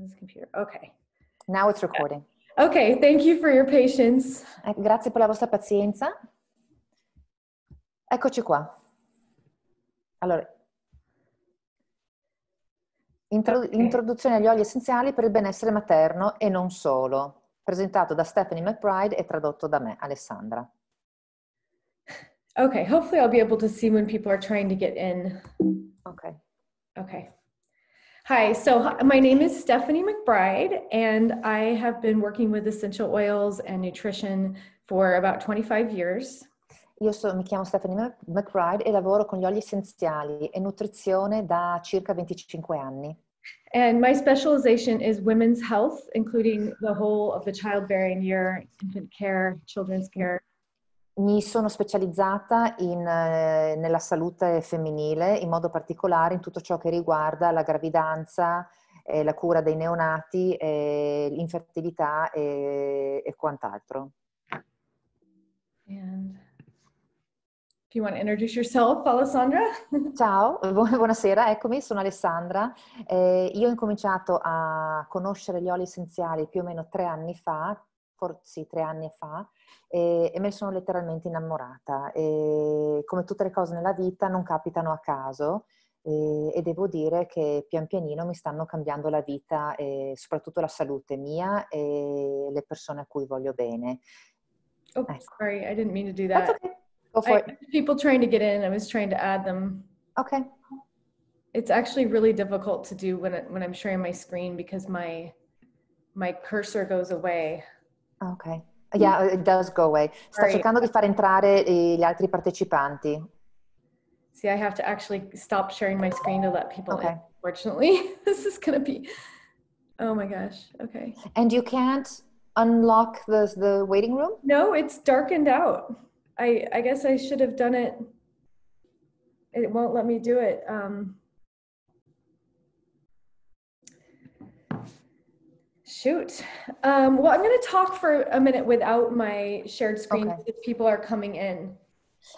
This computer. Okay. Now it's recording. Okay, thank you for your patience. Eh, grazie per la vostra pazienza. Eccoci qua. Allora, introdu- okay. introduzione agli oli essenziali per il benessere materno e non solo, presentato da Stephanie McBride e tradotto da me, Alessandra. Okay, hopefully I'll be able to see when people are trying to get in. Okay. Okay. Hi, so my name is Stephanie McBride, and I have been working with essential oils and nutrition for about 25 years. Io so, mi chiamo Stephanie McBride e lavoro con gli oli essenziali e nutrizione da circa 25 anni. And my specialization is women's health, including the whole of the childbearing year, infant care, children's care, Mi sono specializzata in, eh, nella salute femminile, in modo particolare in tutto ciò che riguarda la gravidanza, eh, la cura dei neonati, eh, l'infertilità e, e quant'altro. And if you want to introduce yourself, Alessandra. Ciao, bu- buonasera, eccomi, sono Alessandra. Eh, io ho incominciato a conoscere gli oli essenziali più o meno tre anni fa, forse tre anni fa, e, e me ne sono letteralmente innamorata. E, come tutte le cose nella vita non capitano a caso e, e devo dire che pian pianino mi stanno cambiando la vita e soprattutto la salute mia e le persone a cui voglio bene. Oh, ecco. sorry, I didn't mean to do that. That's okay. Go for I, it. People trying to get in, I was trying to add them. Okay. It's actually really difficult to do when it, when I'm sharing my screen because my my cursor goes away. Okay. Yeah, mm. it does go away. Sta right. cercando di far entrare eh, gli altri partecipanti. See, I have to actually stop sharing my screen to let people okay. in. this is going to be, oh my gosh, okay. And you can't unlock the, the waiting room? No, it's darkened out. I, I guess I should have done it. It won't let me do it. Um, Shoot. Um, well, I'm going to talk for a minute without my shared screen okay. if people are coming in.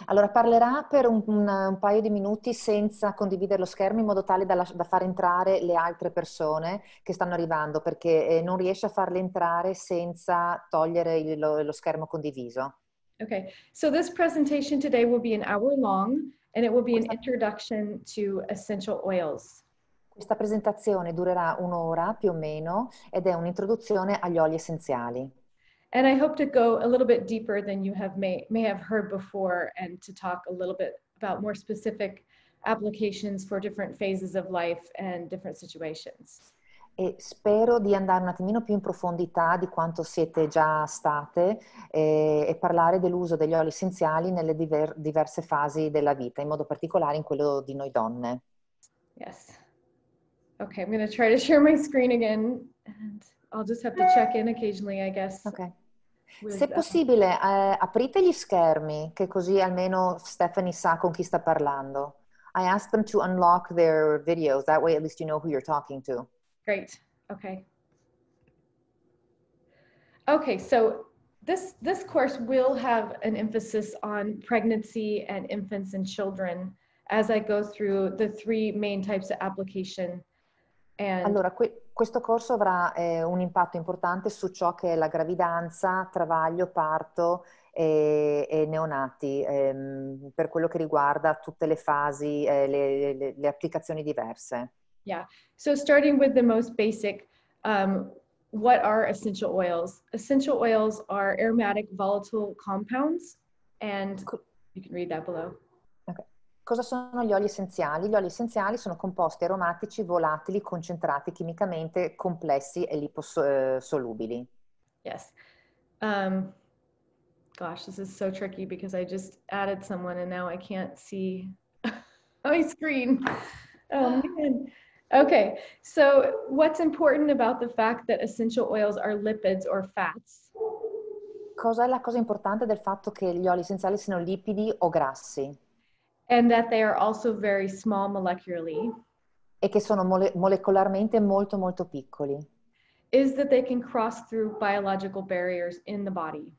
Allora parlerà per un, un, un, paio di minuti senza condividere lo schermo in modo tale da, da far entrare le altre persone che stanno arrivando perché eh, non riesce a farle entrare senza togliere il, lo, lo schermo condiviso. Okay, so this presentation today will be an hour long and it will be an introduction to essential oils. Questa presentazione durerà un'ora più o meno ed è un'introduzione agli oli essenziali. And I hope to go a little bit deeper than you have may, may have heard before and to talk a little bit about more specific applications for different phases of life and different situations. E spero di andare un attimino più in profondità di quanto siete già state eh, e parlare dell'uso degli oli essenziali nelle diver- diverse fasi della vita, in modo particolare in quello di noi donne. Yes. Okay, I'm going to try to share my screen again and I'll just have to check in occasionally, I guess. Okay. Se uh, possibile, eh, aprite gli schermi, che così almeno Stephanie sa con chi sta parlando. I asked them to unlock their videos. That way, at least you know who you're talking to. Great. Okay. Okay, so this this course will have an emphasis on pregnancy and infants and children as I go through the three main types of application And... Eh, allora, que- questo corso avrà eh, un impatto importante su ciò che è la gravidanza, travaglio, parto e, e neonati, ehm, per quello che riguarda tutte le fasi, eh, le, le, le, applicazioni diverse. Yeah, so starting with the most basic, um, what are essential oils? Essential oils are aromatic volatile compounds and you can read that below. Cosa sono gli oli essenziali? Gli oli essenziali sono composti aromatici volatili, concentrati chimicamente, complessi e liposolubili. Eh, yes. Um, gosh, this is so tricky because I just added someone and now I can't see my screen. Oh man. Okay, so what's important about the fact that essential oils are lipids or fats? Cosa è la cosa importante del fatto che gli oli essenziali siano lipidi o grassi? And that they are also very small molecularly. E che sono mole- molecolarmente molto molto piccoli. Is that they can cross through biological barriers in the body.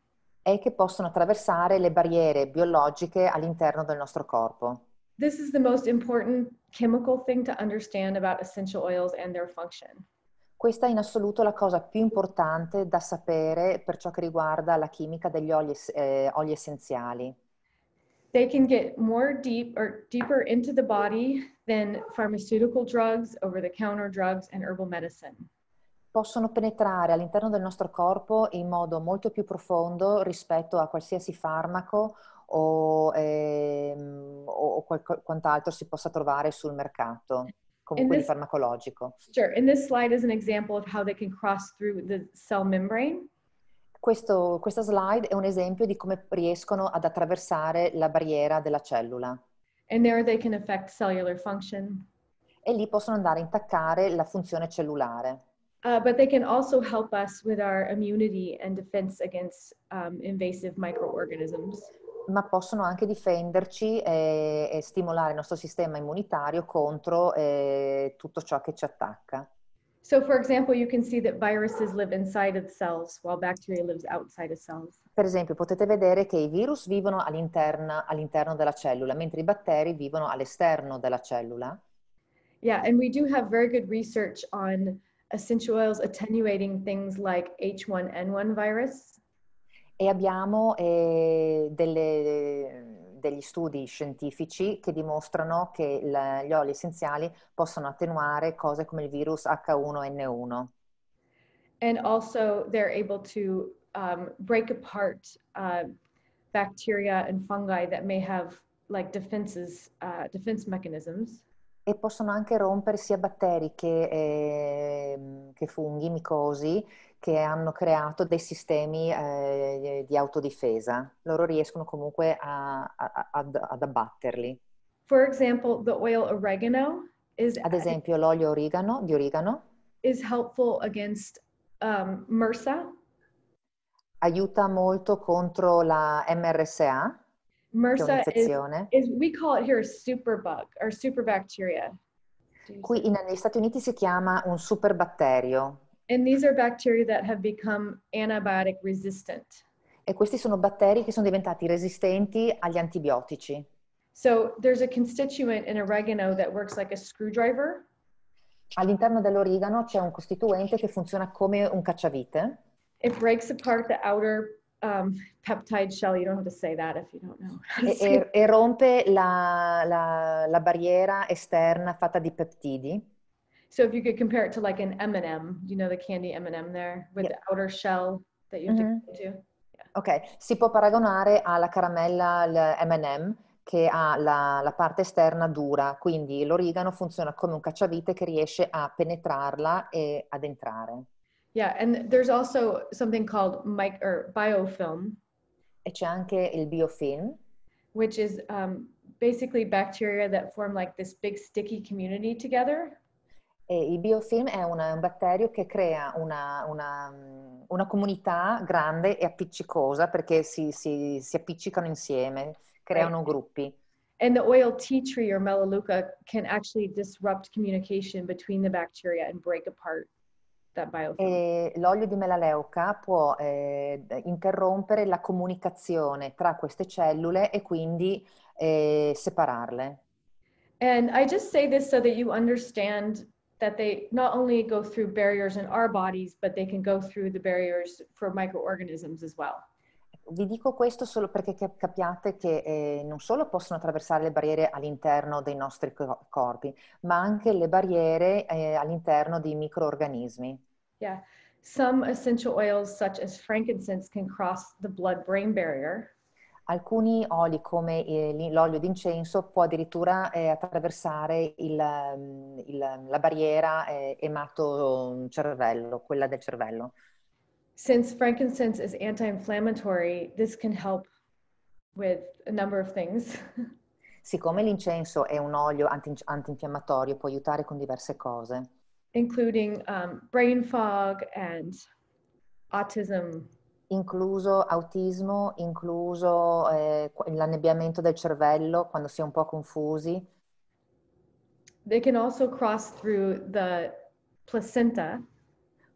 E che possono attraversare le barriere biologiche all'interno del nostro corpo. This is the most important chemical thing to understand about essential oils and their function. Questa è in assoluto la cosa più importante da sapere per ciò che riguarda la chimica degli oli, eh, oli essenziali. They can get more deep or deeper into the body than pharmaceutical drugs, over-the-counter drugs, and herbal medicine. Possono penetrare all'interno del nostro corpo in modo molto più profondo rispetto a qualsiasi farmaco o, ehm, o qual- quant'altro si possa trovare sul mercato. comunque this, farmacologico. Sure, and this slide is an example of how they can cross through the cell membrane. Questo, questa slide è un esempio di come riescono ad attraversare la barriera della cellula. E lì possono andare a intaccare la funzione cellulare. Uh, but they can also help us with our immunity and defense against um, invasive microorganisms. Ma possono anche difenderci e, e, stimolare il nostro sistema immunitario contro eh, tutto ciò che ci attacca. So for example, you can see that viruses live inside of cells while bacteria lives outside of cells. Per esempio, potete vedere che i virus vivono all'interno, all'interno della cellula, mentre i batteri vivono all'esterno della cellula. Yeah, and we do have very good research on essential oils attenuating things like H1N1 virus. E abbiamo eh, delle degli studi scientifici che dimostrano che la, gli oli essenziali possono attenuare cose come il virus H1N1. And also they're able to um, break apart uh, bacteria and fungi that may have like defenses, uh, defense mechanisms. E possono anche rompere sia batteri che, eh, che funghi, micosi, che hanno creato dei sistemi eh, di autodifesa. Loro riescono comunque a, a, ad, ad, abbatterli. Example, is, ad esempio, l'olio origano, di origano against, um, Aiuta molto contro la MRSA. MRSA is, is, we call it here a super bug or super bacteria. Qui in, negli Stati Uniti si chiama un superbatterio, And these are bacteria that have become antibiotic resistant. E questi sono batteri che sono diventati resistenti agli antibiotici. So there's a constituent in oregano that works like a screwdriver. All'interno dell'origano c'è un costituente che funziona come un cacciavite. It breaks apart the outer um, peptide shell. You don't have to say that if you don't know. e, e, rompe la, la, la barriera esterna fatta di peptidi. So if you could compare it to like an M&M, you know the candy M&M there with yeah. the outer shell that you are mm-hmm. to Ok, si può paragonare alla caramella M&M che ha la, la, parte esterna dura, quindi l'origano funziona come un cacciavite che riesce a penetrarla e ad entrare. Yeah, and there's also something called mic- or biofilm. E c'è anche il biofilm. Which is um, basically bacteria that form like this big sticky community together. E il biofilm è una, un batterio che crea una, una, una, comunità grande e appiccicosa perché si, si, si appiccicano insieme, creano right. gruppi. And the oil tea tree or melaleuca can actually disrupt communication between the bacteria and break apart that biofilm. E l'olio di melaleuca può eh, interrompere la comunicazione tra queste cellule e quindi eh, separarle. And I just say this so that you understand that they not only go through barriers in our bodies, but they can go through the barriers for microorganisms as well. Vi dico questo solo perché capiate che eh, non solo possono attraversare le barriere all'interno dei nostri corpi, ma anche le barriere eh, all'interno di microorganismi. Yeah. Some essential oils such as frankincense can cross the blood brain barrier. Alcuni oli come eh, l'olio d'incenso può addirittura eh, attraversare il, mm, il, mm, la barriera eh, emato-cervello, mm, quella del cervello. Since frankincense is anti-inflammatory, this can help with a number of things. Siccome l'incenso è un olio antinfiammatorio, può aiutare con diverse cose. Including um, brain fog and autism incluso autismo, incluso eh, l'annebbiamento del cervello quando si è un po' confusi. They can also cross through the placenta.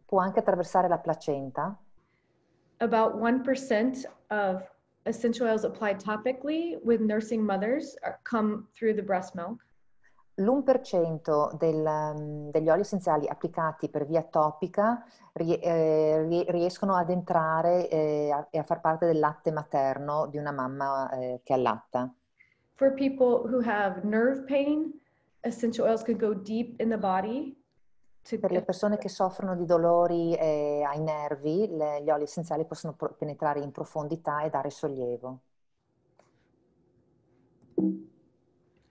Può anche attraversare la placenta. About 1% of essential oils applied topically with nursing mothers come through the breast milk. L'1% del, mm, degli oli essenziali applicati per via topica eh, riescono ad entrare eh, e a far parte del latte materno di una mamma eh, che allatta. For people who have nerve pain, essential oils can go deep in the body. Per le persone che soffrono di dolori ai nervi, gli oli essenziali possono penetrare in profondità e dare sollievo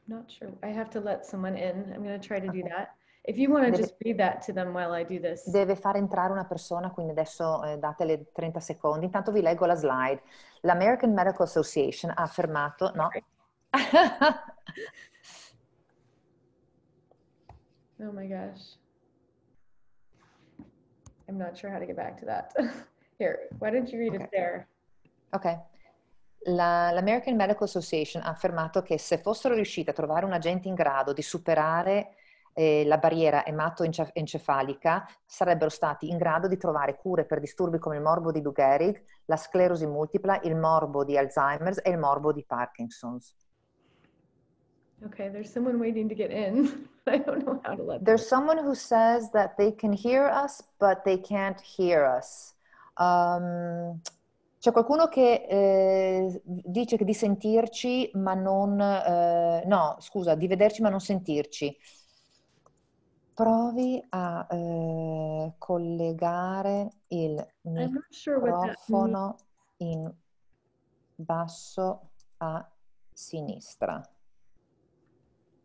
not sure. I have to let someone in. I'm going to try to okay. do that. If you want to deve, just read that to them while I do this. Deve far entrare una persona, quindi adesso eh, date le 30 secondi. Intanto vi leggo la slide. L'American Medical Association ha affermato, no? oh my gosh. I'm not sure how to get back to that. Here, why don't you read okay. it there? Okay. La, L'American Medical Association ha affermato che se fossero riusciti a trovare un agente in grado di superare eh, la barriera ematoencefalica, sarebbero stati in grado di trovare cure per disturbi come il morbo di Lou Gehrig, la sclerosi multipla, il morbo di Alzheimer's e il morbo di Parkinson's. Ok, there's someone waiting to get in. I don't know how to let. There's them. someone who says that they can hear us, but they can't hear us. Um, c'è qualcuno che eh, dice che di sentirci ma non... Eh, no, scusa, di vederci ma non sentirci. Provi a eh, collegare il microfono in basso a sinistra.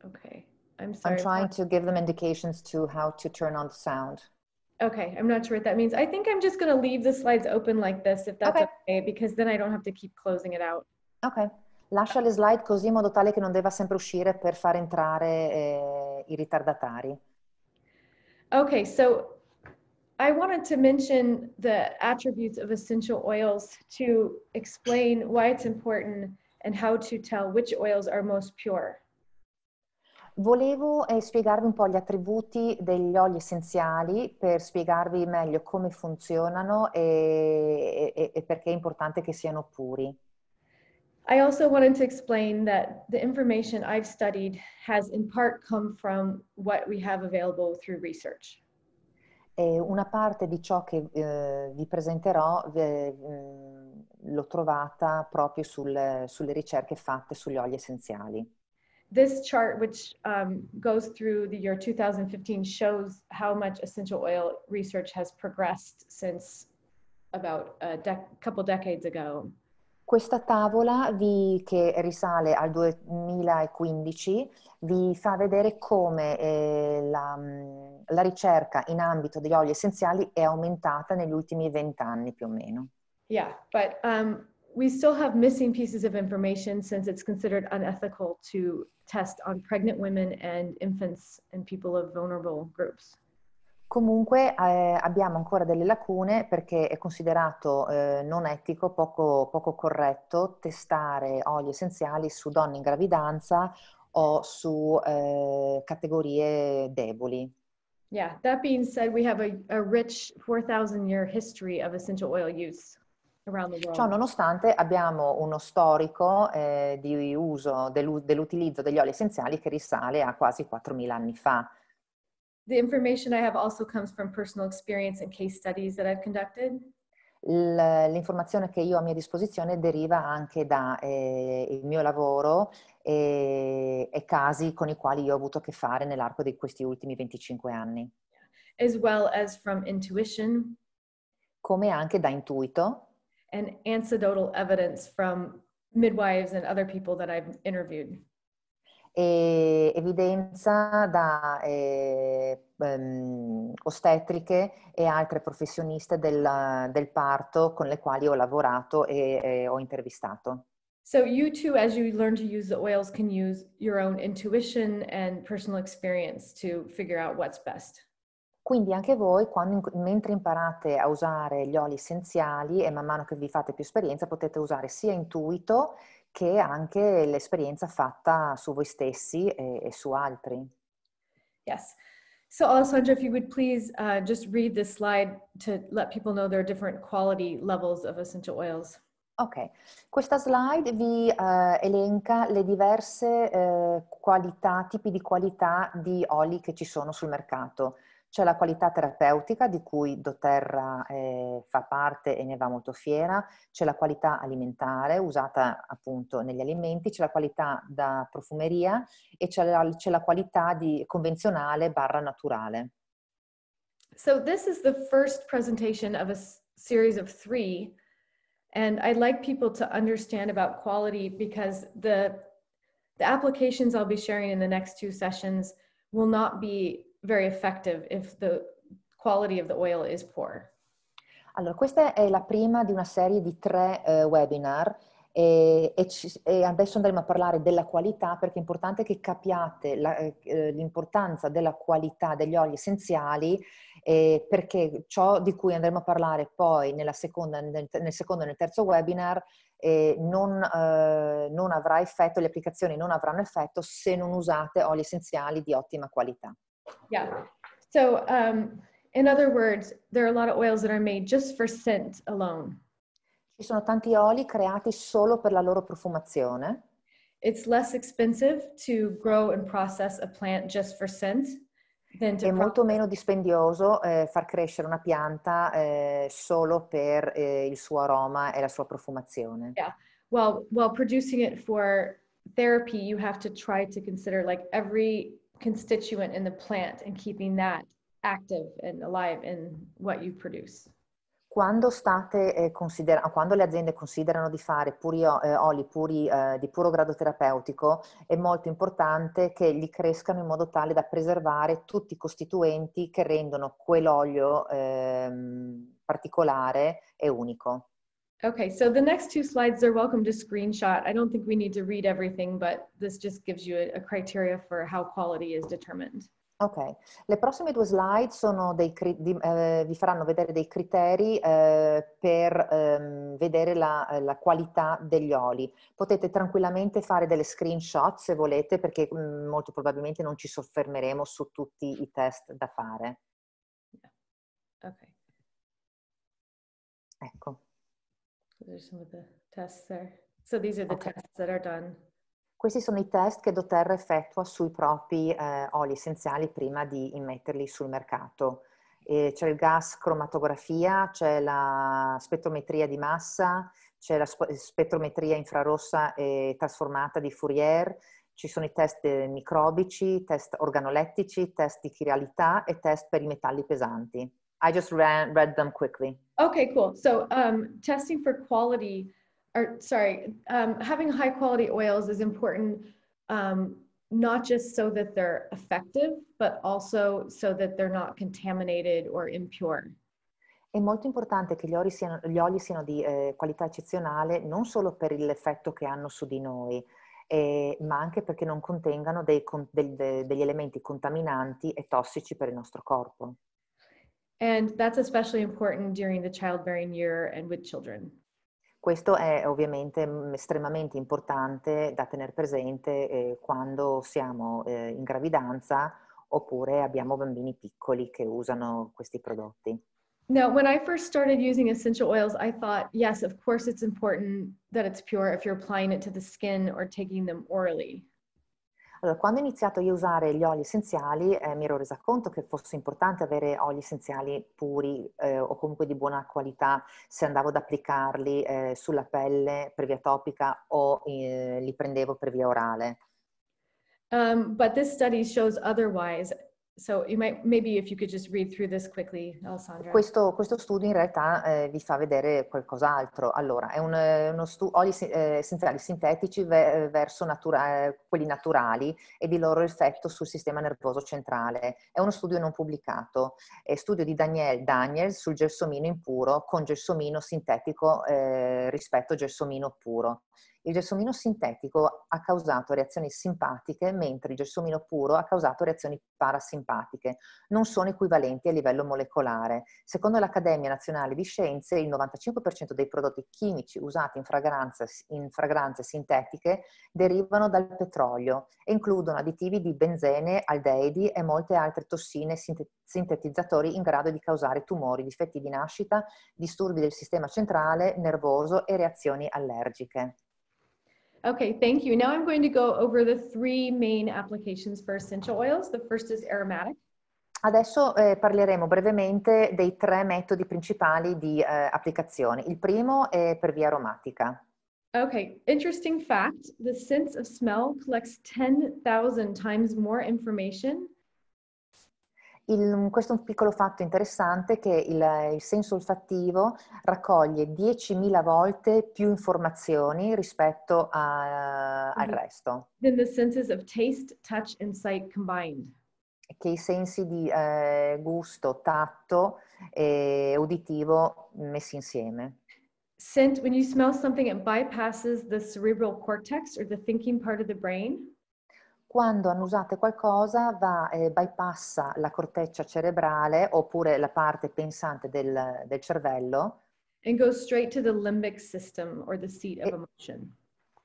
Ok, I'm sorry. I'm trying to give them indications to how to turn on the sound. Okay, I'm not sure what that means. I think I'm just gonna leave the slides open like this if that's okay, okay because then I don't have to keep closing it out. Ok, lascia le slide così in modo tale che non debba sempre uscire per far entrare eh, i ritardatari. Okay, so I wanted to mention the attributes of essential oils to explain why it's important and how to tell which oils are most pure. Volevo eh, spiegarvi un po' gli attributi degli oli essenziali per spiegarvi meglio come funzionano e, e, e perché è importante che siano puri. I also wanted to explain that the information I've studied has in part come from what we have available through research. E una parte di ciò che eh, vi presenterò eh, mm, l'ho trovata proprio sul, sulle ricerche fatte sugli oli essenziali. this chart, which um, goes through the year 2015, shows how much essential oil research has progressed since about a de couple decades ago. Questa tavola vi, che risale al 2015 vi fa vedere come eh, la, la, ricerca in ambito degli oli essenziali è aumentata negli ultimi vent'anni più o meno. Yeah, but um, we still have missing pieces of information since it's considered unethical to test on pregnant women and infants and people of vulnerable groups. Comunque eh, abbiamo ancora delle lacune perché è considerato eh, non etico, poco, poco corretto testare oli essenziali su donne in gravidanza o su eh, categorie deboli. Yeah, that being said, we have a, a rich 4,000 year history of essential oil use Ciò nonostante abbiamo uno storico eh, di uso dell'utilizzo degli oli essenziali che risale a quasi 4.000 anni fa. The information I have also comes from personal experience and case studies that I've conducted. L'informazione che io ho a mia disposizione deriva anche dal eh, mio lavoro e, e, casi con i quali io ho avuto a che fare nell'arco di questi ultimi 25 anni. As well as come anche da intuito. and anecdotal evidence from midwives and other people that I've interviewed. E evidenza da eh, um, ostetriche e altre professioniste del, del, parto con le quali ho lavorato e, e ho intervistato. So you too, as you learn to use the oils, can use your own intuition and personal experience to figure out what's best. Quindi anche voi, quando, mentre imparate a usare gli oli essenziali e man mano che vi fate più esperienza, potete usare sia intuito che anche l'esperienza fatta su voi stessi e, e su altri. Yes. So Alessandra, if you would please uh, just read this slide to let people know there are different quality levels of essential oils. Ok, questa slide vi uh, elenca le diverse uh, qualità, tipi di qualità di oli che ci sono sul mercato. C'è la qualità terapeutica di cui doTERRA eh, fa parte e ne va molto fiera, c'è la qualità alimentare usata appunto negli alimenti, c'è la qualità da profumeria e c'è la, c'è la qualità di, convenzionale barra naturale. So this is the first presentation of a series of three and I'd like people to understand about quality because the the applications I'll be sharing in the next two sessions will not be very effective if the quality of the oil is poor. Allora, questa è la prima di una serie di tre eh, webinar e, e, ci, e, adesso andremo a parlare della qualità perché è importante che capiate la, eh, eh, l'importanza della qualità degli oli essenziali eh, perché ciò di cui andremo a parlare poi seconda, nel, nel, secondo e nel terzo webinar eh, non, eh, non avrà effetto, le applicazioni non avranno effetto se non usate oli essenziali di ottima qualità. Yeah. So, um, in other words, there are a lot of oils that are made just for scent alone. Ci sono tanti oli creati solo per la loro profumazione. It's less expensive to grow and process a plant just for scent than to È molto meno dispendioso eh, far crescere una pianta eh, solo per eh, il suo aroma e la sua profumazione. Yeah. Well, while producing it for therapy, you have to try to consider like every constituent in the plant and keeping that active and alive in what you produce. Quando, state, eh, consider- quando, le aziende considerano di fare puri eh, oli puri, eh, di puro grado terapeutico, è molto importante che li crescano in modo tale da preservare tutti i costituenti che rendono quell'olio eh, particolare e unico. Okay, so the next two slides, are welcome to screenshot. I don't think we need to read everything, but this just gives you a, a criteria for how quality is determined. Ok, le prossime due slide di, eh, vi faranno vedere dei criteri eh, per ehm, vedere la, eh, la, qualità degli oli. Potete tranquillamente fare delle screenshot se volete perché mh, mm, molto probabilmente non ci soffermeremo su tutti i test da fare. Yeah. Okay. Ecco. Those are some of the tests there. So these are the okay. tests that are done. Questi sono i test che doTERRA effettua sui propri eh, oli essenziali prima di immetterli sul mercato. E c'è il gas cromatografia, c'è la spettrometria di massa, c'è la spettrometria infrarossa e trasformata di Fourier, ci sono i test eh, microbici, test organolettici, test di chiralità e test per i metalli pesanti. I just ran read them quickly. Okay, cool. So um, testing for quality, or sorry, um, having high quality oils is important, um, not just so that they're effective, but also so that they're not contaminated or impure. È molto importante che gli oli siano, gli oli siano di eh, qualità eccezionale non solo per l'effetto che hanno su di noi, eh, ma anche perché non contengano dei, dei, degli elementi contaminanti e tossici per il nostro corpo. And that's especially important during the childbearing year and with children. Questo è ovviamente estremamente importante da tenere presente eh, quando siamo eh, in gravidanza oppure abbiamo bambini piccoli che usano questi prodotti. Now, when I first started using essential oils, I thought, yes, of course it's important that it's pure if you're applying it to the skin or taking them orally. Allora, quando ho iniziato io a usare gli oli essenziali, eh, mi ero resa conto che fosse importante avere oli essenziali puri eh, o comunque di buona qualità se andavo ad applicarli eh, sulla pelle per via topica o eh, li prendevo per via orale. Um, but this study shows otherwise. So you might, maybe if you could just read through this quickly, Alessandra. Questo, questo studio in realtà eh, vi fa vedere qualcos'altro. Allora, è un, eh, uno studio oli eh, essenziali sintetici ve eh, verso natura quelli naturali e di loro effetto sul sistema nervoso centrale. È uno studio non pubblicato, è studio di Daniel Daniel sul gelsomino impuro con gelsomino sintetico eh, rispetto a gelsomino puro. Il gelsomino sintetico ha causato reazioni simpatiche, mentre il gelsomino puro ha causato reazioni parasimpatiche. Non sono equivalenti a livello molecolare. Secondo l'Accademia Nazionale di Scienze, il 95% dei prodotti chimici usati in fragranze, in fragranze sintetiche derivano dal petrolio e includono additivi di benzene, aldeidi e molte altre tossine sintetizzatori in grado di causare tumori, difetti di nascita, disturbi del sistema centrale, nervoso e reazioni allergiche. Okay, thank you. Now I'm going to go over the three main applications for essential oils. The first is aromatic. Adesso eh, parleremo brevemente dei tre metodi principali di eh, applicazione. Il primo è per via aromatica. Okay, interesting fact. The sense of smell collects 10,000 times more information Il, questo è un piccolo fatto interessante che il, il senso olfattivo raccoglie 10.000 volte più informazioni rispetto a, al resto. Than the senses of taste, touch and sight combined. Che i sensi di eh, gusto, tatto e uditivo messi insieme. Scent, when you smell something, it bypasses the cerebral cortex or the thinking part of the brain quando annusate qualcosa va, eh, bypassa la corteccia cerebrale oppure la parte pensante del, del cervello. E,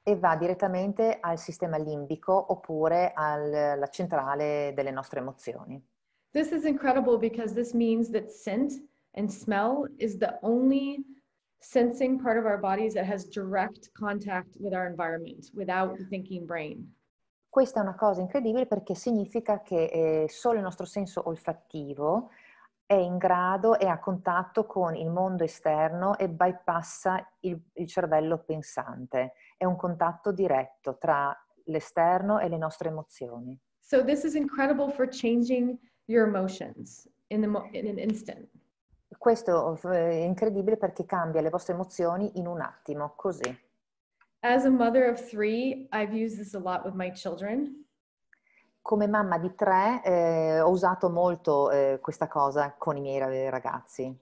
e va direttamente al sistema limbico oppure alla centrale delle nostre emozioni. This is incredible because this means that scent and smell is the only sensing part of our bodies that has direct contact with our environment without the thinking brain. Questa è una cosa incredibile perché significa che eh, solo il nostro senso olfattivo è in grado, è a contatto con il mondo esterno e bypassa il, il cervello pensante. È un contatto diretto tra l'esterno e le nostre emozioni. So this is incredible for changing your emotions in, mo- in an instant. Questo eh, è incredibile perché cambia le vostre emozioni in un attimo, così. As a mother of three, I've used this a lot with my children. Come mamma di tre eh, ho usato molto eh, questa cosa con i miei ragazzi.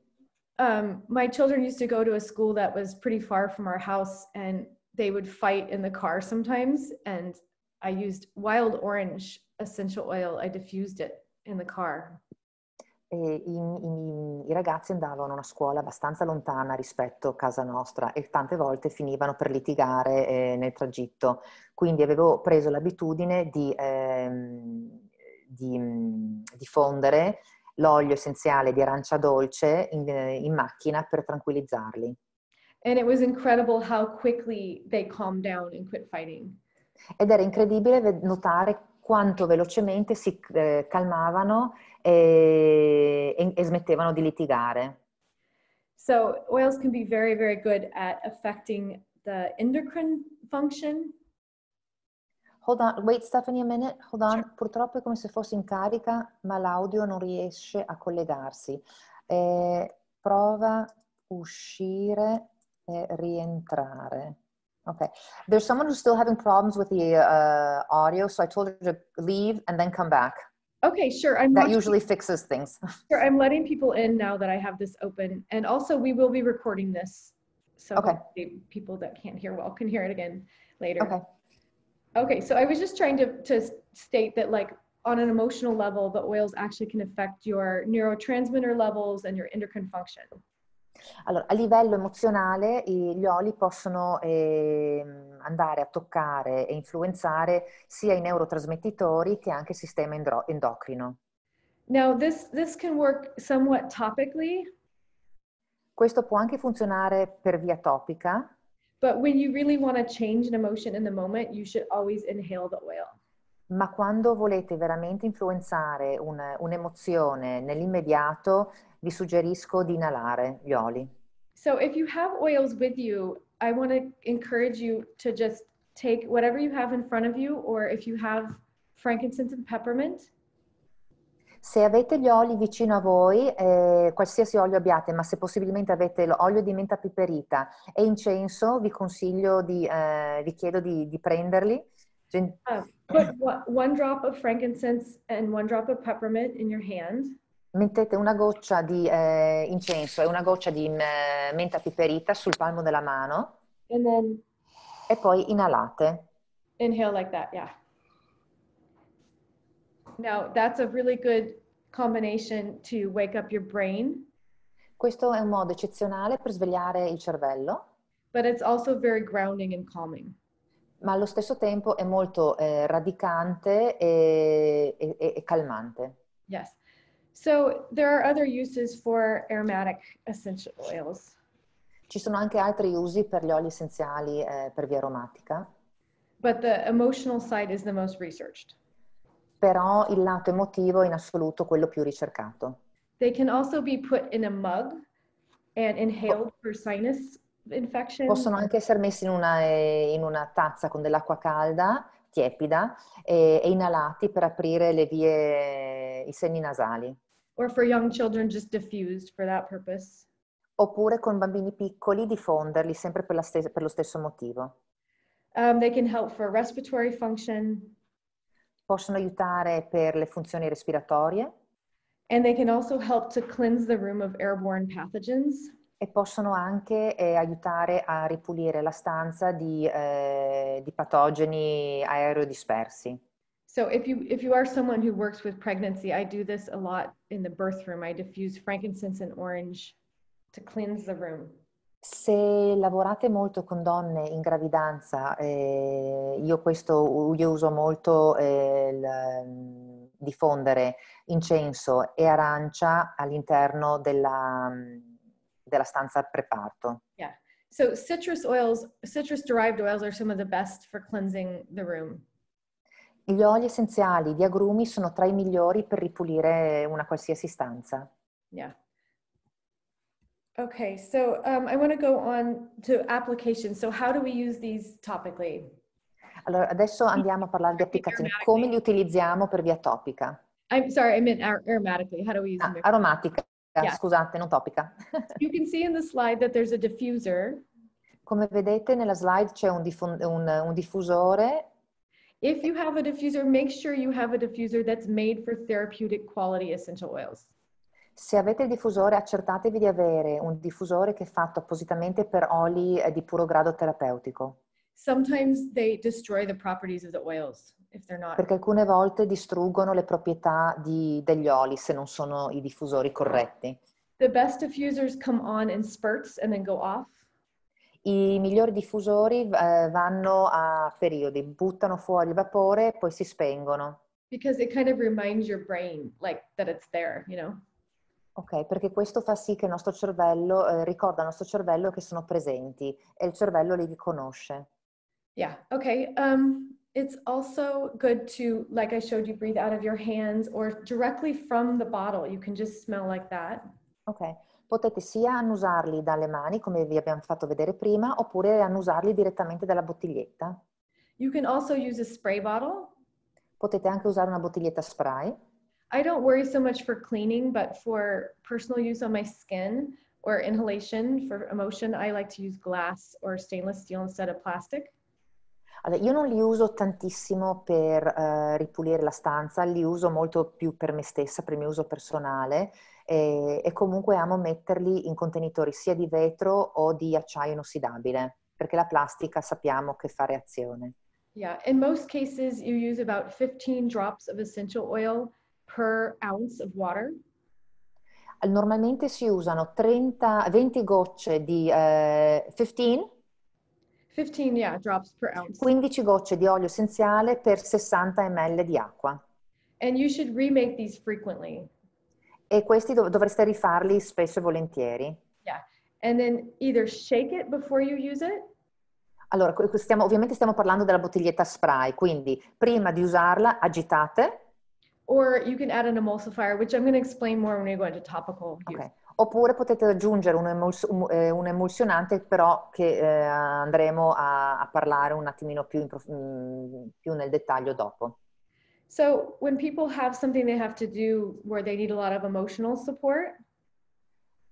Um, my children used to go to a school that was pretty far from our house and they would fight in the car sometimes and I used wild orange essential oil. I diffused it in the car. i, i, i, ragazzi andavano a una scuola abbastanza lontana rispetto a casa nostra e tante volte finivano per litigare eh, nel tragitto. Quindi avevo preso l'abitudine di, ehm, di mh, mm, diffondere l'olio essenziale di arancia dolce in, in macchina per tranquillizzarli. And it was incredible how quickly they calmed down and quit fighting. Ed era incredibile notare quanto velocemente si eh, calmavano e, e, e smettevano di litigare. So oils can be very, very good at affecting the endocrine function. Hold on, wait Stephanie a minute, hold on. Sure. Purtroppo è come se fosse in carica, ma l'audio non riesce a collegarsi. Eh, prova uscire e rientrare. Okay. There's someone who's still having problems with the uh, audio, so I told her to leave and then come back. Okay, sure. I'm that usually fixes things. sure, I'm letting people in now that I have this open, and also we will be recording this, so okay. people that can't hear well can hear it again later. Okay. Okay, so I was just trying to to state that like on an emotional level, the oils actually can affect your neurotransmitter levels and your endocrine function. Allora, a livello emozionale gli oli possono eh, andare a toccare e influenzare sia i neurotrasmettitori che anche il sistema endro- endocrino. Now this, this can work somewhat topically. Questo può anche funzionare per via topica. But when you really want to change an emotion in the moment, you should always inhale the oil ma quando volete veramente influenzare un, un'emozione nell'immediato, vi suggerisco di inalare gli oli. So if you have oils with you, I want to encourage you to just take whatever you have in front of you or if you have frankincense and peppermint. Se avete gli oli vicino a voi, eh, qualsiasi olio abbiate, ma se possibilmente avete l'olio di menta piperita e incenso, vi consiglio di, eh, vi chiedo di, di prenderli Gin- uh, put one drop of frankincense and one drop of peppermint in your hand. Mettete una goccia di eh, incenso e una goccia di mm, eh, menta piperita sul palmo della mano. Then, e poi inalate. Inhale like that, yeah. Now, that's a really good combination to wake up your brain. Questo è un modo eccezionale per svegliare il cervello. But it's also very grounding and calming ma allo stesso tempo è molto eh, radicante e, e, e, calmante. Yes. So there are other uses for aromatic essential oils. Ci sono anche altri usi per gli oli essenziali eh, per via aromatica. But the emotional side is the most researched. Però il lato emotivo è in assoluto quello più ricercato. They can also be put in a mug and inhaled for sinus Infection. Possono anche essere messi in una, eh, in una tazza con dell'acqua calda, tiepida, e, e, inalati per aprire le vie, i segni nasali. Or for young children just diffused for that purpose. Oppure con bambini piccoli diffonderli sempre per, stes- per lo stesso motivo. Um, they can help for respiratory function. Possono aiutare per le funzioni respiratorie. And they can also help to cleanse the room of airborne pathogens. E possono anche eh, aiutare a ripulire la stanza di, eh, di patogeni aerodispersi. So if you if you are someone who works with pregnancy, I do this a lot in the birth room. I diffuse frankincense and orange to cleanse the room. Se lavorate molto con donne in gravidanza, eh, io, questo, io uso molto eh, il, mm, diffondere incenso e arancia all'interno della, mm, della stanza preparto. Yeah. So citrus oils, citrus derived oils are some of the best for cleansing the room. Gli oli essenziali di agrumi sono tra i migliori per ripulire una qualsiasi stanza. Yeah. Okay, so um, I want to go on to application. So how do we use these topically? Allora, adesso andiamo a parlare di applicazioni. Come li utilizziamo per via topica? I'm sorry, I meant aromatically. How do we use ah, them? Aromatica yeah. scusate, non topica. you can see in the slide that there's a diffuser. Come vedete nella slide c'è un, diffu- un, un diffusore. If you have a diffuser, make sure you have a diffuser that's made for therapeutic quality essential oils. Se avete il diffusore, accertatevi di avere un diffusore che è fatto appositamente per oli eh, di puro grado terapeutico. Sometimes they destroy the properties of the oils. Perché alcune volte distruggono le proprietà di, degli oli se non sono i diffusori corretti. And and I migliori diffusori eh, vanno a periodi, buttano fuori il vapore e poi si spengono. Because it kind of reminds your brain like that it's there, you know? Ok, perché questo fa sì che il nostro cervello, eh, ricorda al nostro cervello che sono presenti e il cervello li riconosce. Yeah, ok. Um, it's also good to, like I showed you, breathe out of your hands or directly from the bottle. You can just smell like that. Ok, potete sia annusarli dalle mani, come vi abbiamo fatto vedere prima, oppure annusarli direttamente dalla bottiglietta. You can also use a spray bottle. Potete anche usare una bottiglietta spray. I don't worry so much for cleaning, but for personal use on my skin or inhalation for emotion, I like to use glass or stainless steel instead of plastic. Allora, io non li uso tantissimo per eh, ripulire la stanza, li uso molto più per me stessa, per il mio uso personale e, e comunque amo metterli in contenitori sia di vetro o di acciaio inossidabile, perché la plastica sappiamo che fa reazione. Yeah, in most cases you use about 15 drops of essential oil per ounce of water. Normalmente si usano 30, 20 gocce di eh, 15 15, yeah, drops per ounce. 15 gocce di olio essenziale per 60 ml di acqua. And you should remake these frequently. E questi dov- dovreste rifarli spesso e volentieri. Yeah. And then either shake it before you use it. Allora, stiamo, ovviamente stiamo parlando della bottiglietta spray, quindi prima di usarla agitate. Or you can add an emulsifier, which I'm going to explain more when we go into topical. Okay oppure potete aggiungere un, emuls- eh, un emulsionante però che eh, andremo a, a, parlare un attimino più, in prof- mm, più nel dettaglio dopo. So when people have something they have to do where they need a lot of emotional support,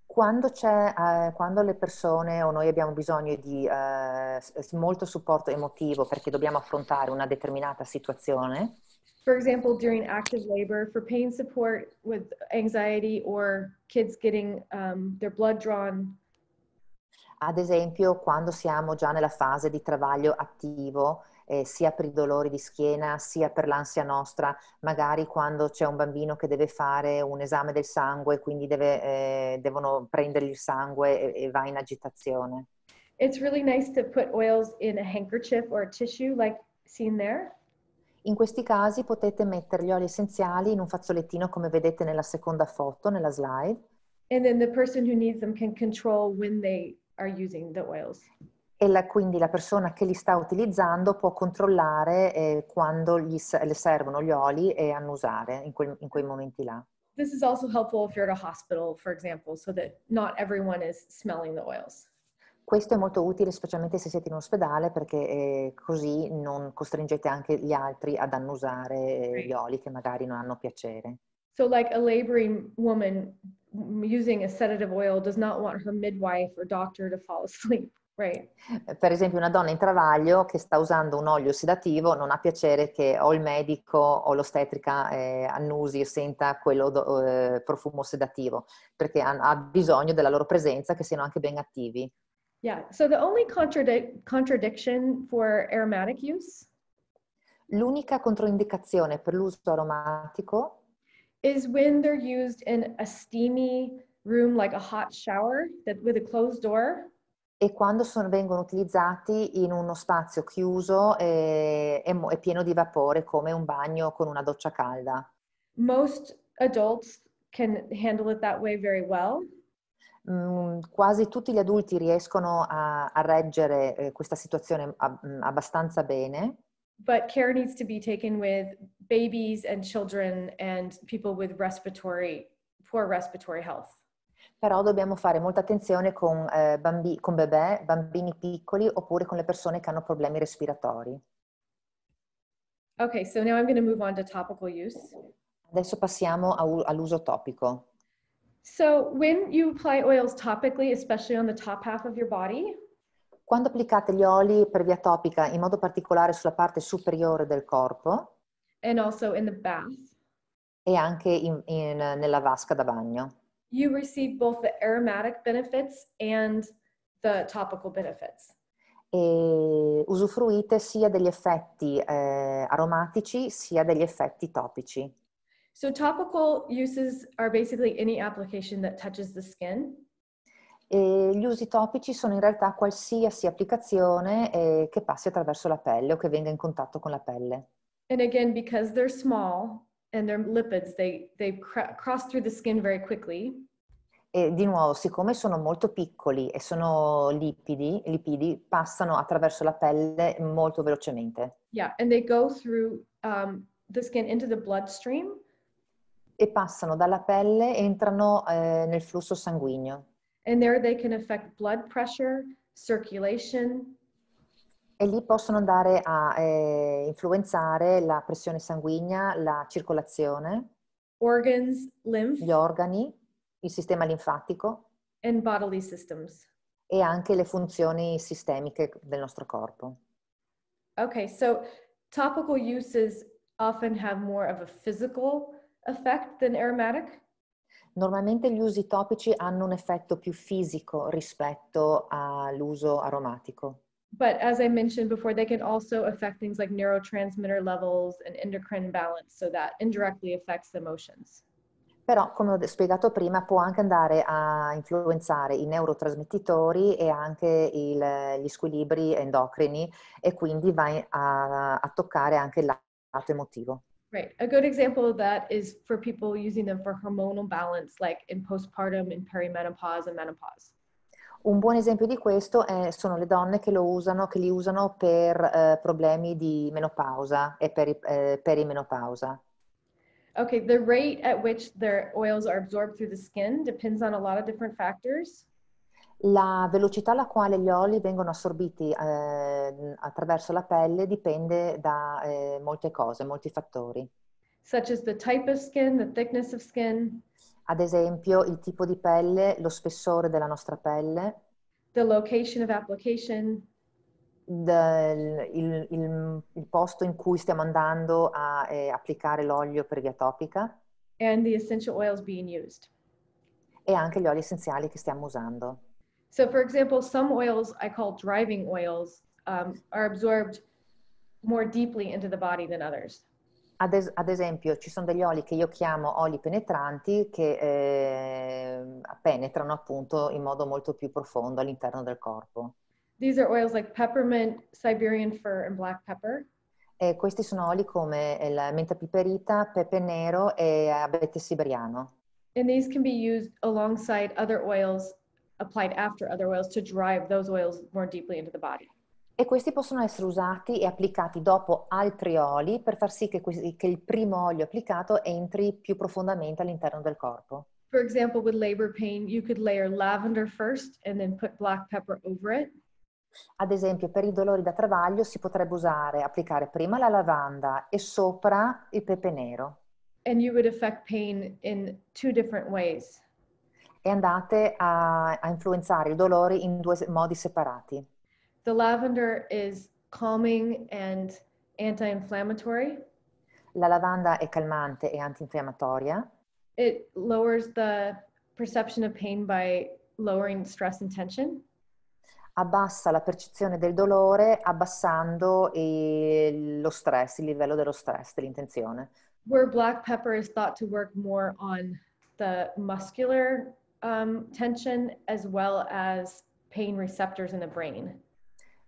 quando, eh, quando, le persone o noi abbiamo bisogno di eh, molto supporto emotivo perché dobbiamo affrontare una determinata situazione, for example, during active labor for pain support with anxiety or kids getting um, their blood drawn. Ad esempio, quando siamo già nella fase di travaglio attivo, eh, sia per i dolori di schiena, sia per l'ansia nostra, magari quando c'è un bambino che deve fare un esame del sangue, quindi deve, eh, devono prendere il sangue e, e va in agitazione. It's really nice to put oils in a handkerchief or a tissue like seen there. In questi casi potete mettere gli oli essenziali in un fazzolettino come vedete nella seconda foto, nella slide. The e la, quindi la persona che li sta utilizzando può controllare eh, quando gli, le servono gli oli e annusare in, quel, in quei momenti là. This is also helpful if you're at a hospital, for example, so that not everyone is smelling the oils. Questo è molto utile specialmente se siete in ospedale perché eh, così non costringete anche gli altri ad annusare eh, gli oli che magari non hanno piacere. So like a laboring woman using a sedative oil does not want her midwife or doctor to fall asleep. Right. Per esempio una donna in travaglio che sta usando un olio sedativo non ha piacere che o il medico o l'ostetrica eh, annusi o senta quello eh, profumo sedativo perché ha, ha bisogno della loro presenza che siano anche ben attivi. Yeah, so the only contradic contradiction for aromatic use L'unica controindicazione per l'uso aromatico is when they're used in a steamy room like a hot shower that with a closed door. e quando sono, vengono utilizzati in uno spazio chiuso e, e, e pieno di vapore come un bagno con una doccia calda. Most adults can handle it that way very well. Mm, quasi tutti gli adulti riescono a, a reggere eh, questa situazione mm, abbastanza bene. But care needs to be taken with babies and children and people with respiratory, poor respiratory health. Però dobbiamo fare molta attenzione con, eh, bambi- con bebè, bambini piccoli oppure con le persone che hanno problemi respiratori. Okay, so now I'm move on to use. Adesso passiamo a, all'uso topico. So when you apply oils topically, especially on the top half of your body, quando applicate gli oli per via topica, in modo particolare sulla parte superiore del corpo, and also in the bath, e anche in, in, nella vasca da bagno, you receive both the aromatic benefits and the topical benefits. E usufruite sia degli effetti eh, aromatici sia degli effetti topici. So topical uses are basically any application that touches the skin. E gli usi topici sono in realtà qualsiasi applicazione eh, che passi attraverso la pelle o che venga in contatto con la pelle. And again, because they're small and they're lipids, they, they cr- cross through the skin very quickly. E di nuovo, siccome sono molto piccoli e sono lipidi, lipidi passano attraverso la pelle molto velocemente. Yeah, and they go through um, the skin into the bloodstream e passano dalla pelle, entrano eh, nel flusso sanguigno. And there they can affect blood pressure, circulation. E lì possono andare a eh, influenzare la pressione sanguigna, la circolazione, organs, lymph, gli organi, il sistema linfatico and bodily systems. e anche le funzioni sistemiche del nostro corpo. Okay, so topical uses often have more of a physical effect than aromatic? Normalmente gli usi topici hanno un effetto più fisico rispetto all'uso aromatico. But as I mentioned before, they can also affect things like neurotransmitter levels and endocrine balance, so that indirectly affects the emotions. Però, come ho spiegato prima, può anche andare a influenzare i neurotrasmettitori e anche il, gli squilibri endocrini e quindi va a, a toccare anche il lato emotivo. Right. A good example of that is for people using them for hormonal balance, like in postpartum, in perimenopause, and menopause. Un buon esempio di questo è, eh, sono le donne che, lo usano, che li usano per eh, problemi di menopausa e per, eh, perimenopausa. Okay, the rate at which their oils are absorbed through the skin depends on a lot of different factors. La velocità alla quale gli oli vengono assorbiti eh, attraverso la pelle dipende da eh, molte cose, molti fattori. Such as the type of skin, the thickness of skin. Ad esempio, il tipo di pelle, lo spessore della nostra pelle. The location of application. Del, il, il, il, posto in cui stiamo andando a eh, applicare l'olio per via topica. And the essential oils being used. E anche gli oli essenziali che stiamo usando. So for example, some oils I call driving oils um, are absorbed more deeply into the body than others. Ad, es- ad, esempio, ci sono degli oli che io chiamo oli penetranti che eh, penetrano appunto in modo molto più profondo all'interno del corpo. These are oils like peppermint, Siberian fir and black pepper. E questi sono oli come la menta piperita, pepe nero e abete siberiano. And these can be used alongside other oils applied after other oils to drive those oils more deeply into the body. E questi possono essere usati e applicati dopo altri oli per far sì che, que- che il primo olio applicato entri più profondamente all'interno del corpo. For example, with labor pain, you could layer lavender first and then put black pepper over it. Ad esempio, per i dolori da travaglio si potrebbe usare, applicare prima la lavanda e sopra il pepe nero. And you would affect pain in two different ways e andate a, a influenzare il dolore in due modi separati. The lavender is calming and anti-inflammatory. La lavanda è calmante e antinfiammatoria. It lowers the perception of pain by lowering stress and tension. Abbassa la percezione del dolore abbassando il, lo stress, il livello dello stress, dell'intenzione. Where black pepper is thought to work more on the muscular um, tension as well as pain receptors in the brain.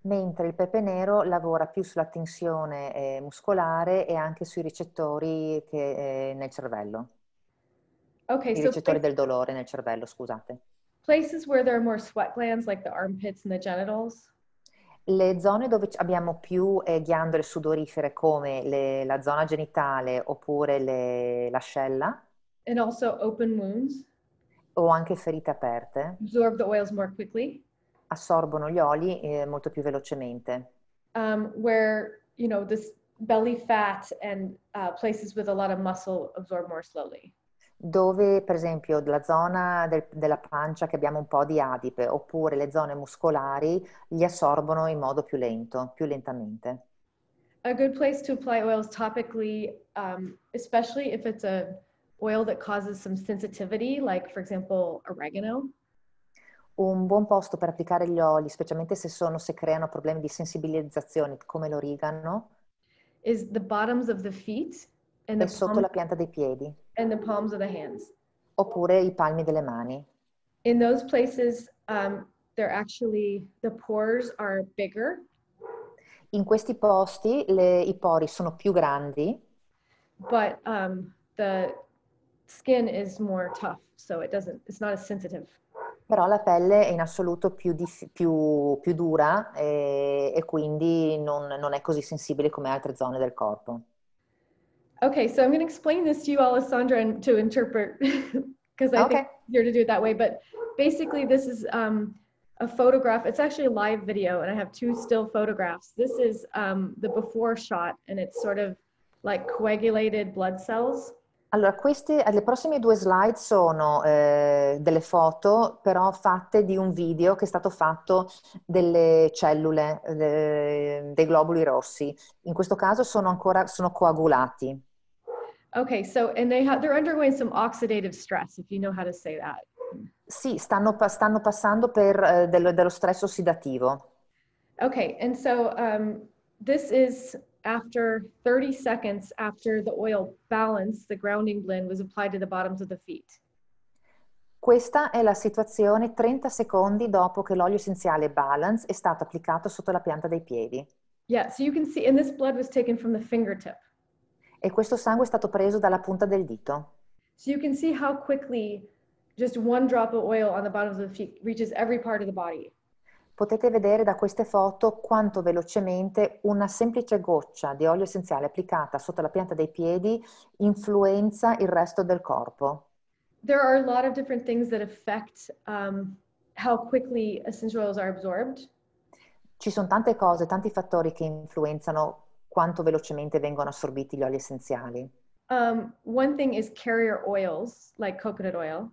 Mentre il pepe nero lavora più sulla tensione eh, muscolare e anche sui ricettori che, eh, nel cervello. Okay, I so ricettori del dolore nel cervello, scusate. Places where there are more sweat glands like the armpits and the genitals. Le zone dove abbiamo più eh, ghiandole sudorifere come le, la zona genitale oppure le, l'ascella. And also open wounds o anche ferite aperte absorb the oils more quickly. assorbono gli oli eh, molto più velocemente. Um, where, you know, this belly fat and uh, places with a lot of muscle absorb more slowly. Dove, per esempio, la zona del- della pancia che abbiamo un po' di adipe oppure le zone muscolari li assorbono in modo più lento, più lentamente. A good place to apply oils topically, um, especially if it's a oil that causes some sensitivity, like for example oregano. Un buon posto per applicare gli oli, specialmente se, sono, se creano problemi di sensibilizzazione come l'origano, is the bottoms of the feet and è the sotto palm, la pianta dei piedi. And the palms of the hands. Oppure i palmi delle mani. In those places um, they're actually the pores are bigger. In questi posti le, i pori sono più grandi. But um, the skin is more tough, so it doesn't, it's not as sensitive. Però la pelle è in assoluto più, dif- più, più dura e, e quindi non, non è così sensibile come altre zone del corpo. Okay, so I'm going to explain this to you, Alessandra, and to interpret because I okay. think it's easier to do it that way. But basically, this is um, a photograph. It's actually a live video, and I have two still photographs. This is um, the before shot, and it's sort of like coagulated blood cells. Allora, queste, le prossime due slide sono eh, delle foto, però fatte di un video che è stato fatto delle cellule, de, dei globuli rossi. In questo caso sono ancora sono coagulati. Ok, so, and they ha- they're undergoing some oxidative stress, if you know how to say that. Sì, stanno, stanno passando per eh, dello, dello, stress ossidativo. Ok, and so um, this is... after 30 seconds after the oil balance, the grounding blend was applied to the bottoms of the feet. Questa è la situazione 30 secondi dopo che l'olio essenziale Balance è stato applicato sotto la pianta dei piedi. Yeah, so you can see, and this blood was taken from the fingertip. E questo sangue è stato preso dalla punta del dito. So you can see how quickly just one drop of oil on the bottoms of the feet reaches every part of the body. potete vedere da queste foto quanto velocemente una semplice goccia di olio essenziale applicata sotto la pianta dei piedi influenza il resto del corpo. There are a lot of different things that affect um, how quickly essential oils are absorbed. Ci sono tante cose, tanti fattori che influenzano quanto velocemente vengono assorbiti gli oli essenziali. Um, one thing is carrier oils, like coconut oil.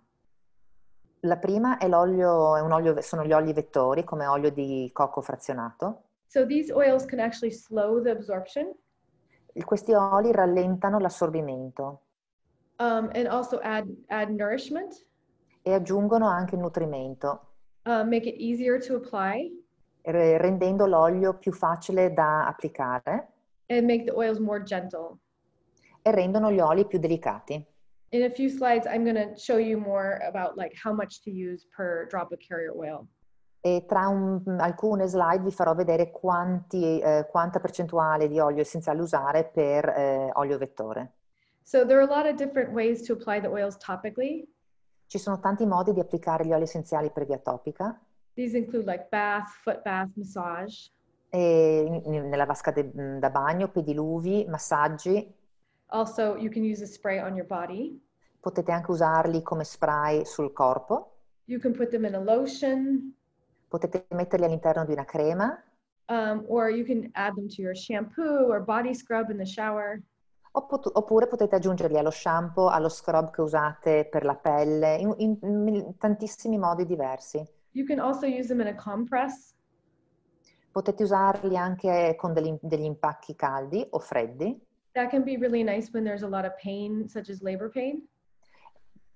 La prima è l'olio, è olio, sono gli oli vettori come olio di cocco frazionato. So these oils can actually slow the absorption. Questi oli rallentano l'assorbimento. Um, and also add, add nourishment. E aggiungono anche nutrimento. Uh, make it easier to apply. rendendo l'olio più facile da applicare. And make the oils more gentle. E rendono gli oli più delicati in a few slides, I'm going to show you more about like how much to use per droplet carrier oil. E tra un, alcune slide vi farò vedere quanti, eh, quanta percentuale di olio essenziale usare per eh, olio vettore. So there are a lot of different ways to apply the oils topically. Ci sono tanti modi di applicare gli oli essenziali per via topica. These include like bath, foot bath, massage. E nella vasca de, da bagno, pediluvi, massaggi. Also, you can use a spray on your body. Potete anche usarli come spray sul corpo. You can put them in a lotion. Potete metterli all'interno di una crema. Um, or you can add them to your shampoo or body scrub in the shower. Oppure potete aggiungerli allo shampoo, allo scrub che usate per la pelle, in, in, in tantissimi modi diversi. You can also use them in a compress. Potete usarli anche con degli, degli impacchi caldi o freddi. That can be really nice when there's a lot of pain, such as labor pain.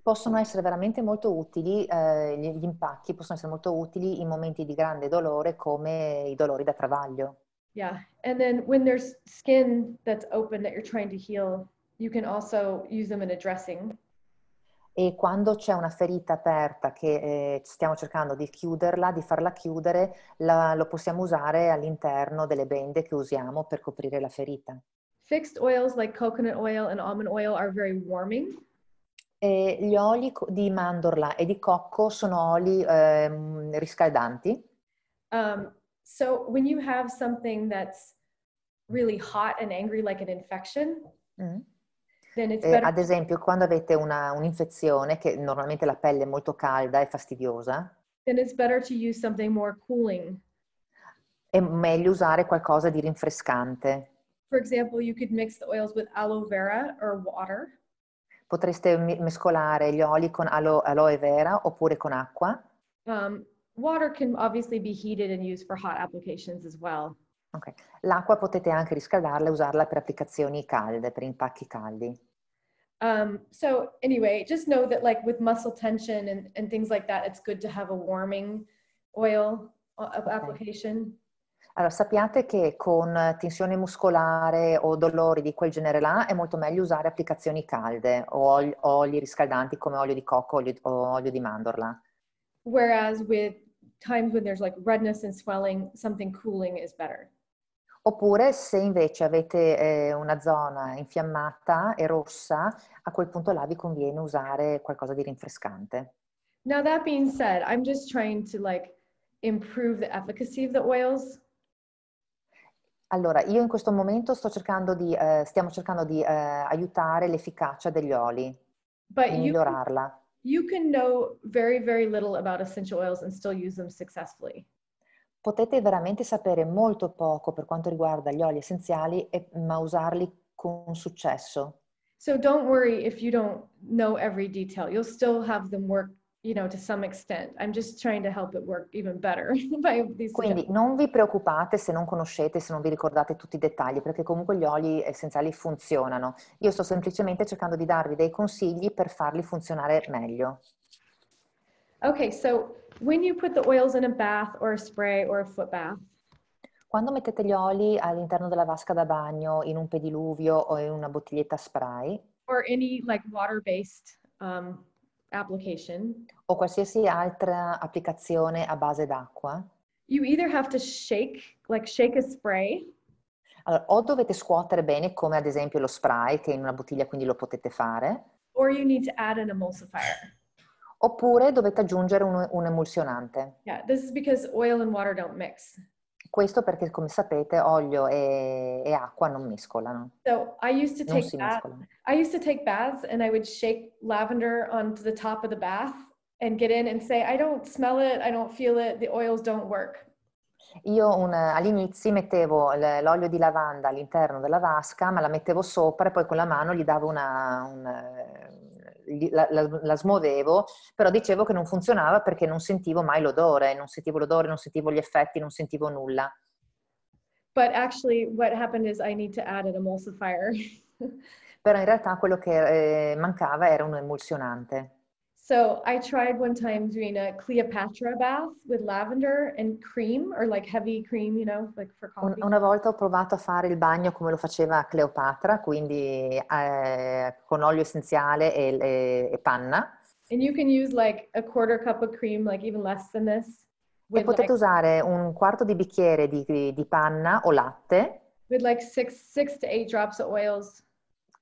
Possono essere veramente molto utili, eh, gli impacchi possono essere molto utili in momenti di grande dolore come i dolori da travaglio. Yeah, and then when there's skin that's open that you're trying to heal, you can also use them in a dressing. e quando c'è una ferita aperta che eh, stiamo cercando di chiuderla, di farla chiudere, la, lo possiamo usare all'interno delle bende che usiamo per coprire la ferita. Fixed oils like coconut oil and almond oil are very warming. E gli oli di mandorla e di cocco sono oli ehm, riscaldanti. Um, so when you have something that's really hot and angry like an infection, mm. then it's better... ad esempio, quando avete una, un'infezione che normalmente la pelle è molto calda e fastidiosa, then it's better to use something more cooling. È meglio usare qualcosa di rinfrescante. For example, you could mix the oils with aloe vera or water. Potreste mescolare gli oli con alo- aloe vera oppure con acqua. Um, water can obviously be heated and used for hot applications as well. Okay. L'acqua potete anche riscaldarla e usarla per applicazioni calde, per impacchi caldi. Um, so anyway, just know that like with muscle tension and, and things like that, it's good to have a warming oil uh, okay. application. Allora, sappiate che con tensione muscolare o dolori di quel genere là è molto meglio usare applicazioni calde o oli, oli riscaldanti come olio di cocco olio, o olio di mandorla. Whereas with times when there's like redness and swelling, something cooling is better. Oppure se invece avete eh, una zona infiammata e rossa, a quel punto là vi conviene usare qualcosa di rinfrescante. Now that being said, I'm just trying to like improve the efficacy of the oils. Allora, io in questo momento sto cercando di, eh, stiamo cercando di eh, aiutare l'efficacia degli oli, But migliorarla. you can know very, very little about essential oils and still use them successfully. Potete veramente sapere molto poco per quanto riguarda gli oli essenziali, e, ma usarli con successo. So don't worry if you don't know every detail. You'll still have them work you know, to some extent. I'm just trying to help it work even better Quindi non vi preoccupate se non conoscete, se non vi ricordate tutti i dettagli, perché comunque gli oli essenziali funzionano. Io sto semplicemente cercando di darvi dei consigli per farli funzionare meglio. Ok, so when you put the oils in a bath or a spray or a foot bath, quando mettete gli oli all'interno della vasca da bagno, in un pediluvio o in una bottiglietta spray, or any like water-based um, application, o qualsiasi altra applicazione a base d'acqua, you either have to shake, like shake a spray. Allora, o dovete scuotere bene, come ad esempio lo spray che è in una bottiglia, quindi lo potete fare. Or you need to add an emulsifier. Oppure dovete aggiungere un, un emulsionante. Yeah, this is because oil and water don't mix. Questo perché, come sapete, olio e, e acqua non mescolano. So I used to take I used to take baths and I would shake lavender onto the top of the bath and get in and say, I don't smell it, I don't feel it, the oils don't work. Io all'inizio mettevo l'olio di lavanda all'interno della vasca, ma la mettevo sopra e poi con la mano gli davo una, un, la, la, la, smuovevo, però dicevo che non funzionava perché non sentivo mai l'odore, non sentivo l'odore, non sentivo gli effetti, non sentivo nulla. But actually what happened is I need to add an emulsifier. però in realtà quello che eh, mancava era un emulsionante. So I tried one time doing a Cleopatra bath with lavender and cream, or like heavy cream, you know, like for coffee. Una volta ho provato a fare il bagno come lo faceva Cleopatra, quindi eh, con olio essenziale e, e, e, panna. And you can use like a quarter cup of cream, like even less than this. E potete like, usare un quarto di bicchiere di, di, di panna o latte. With like six, six to eight drops of oils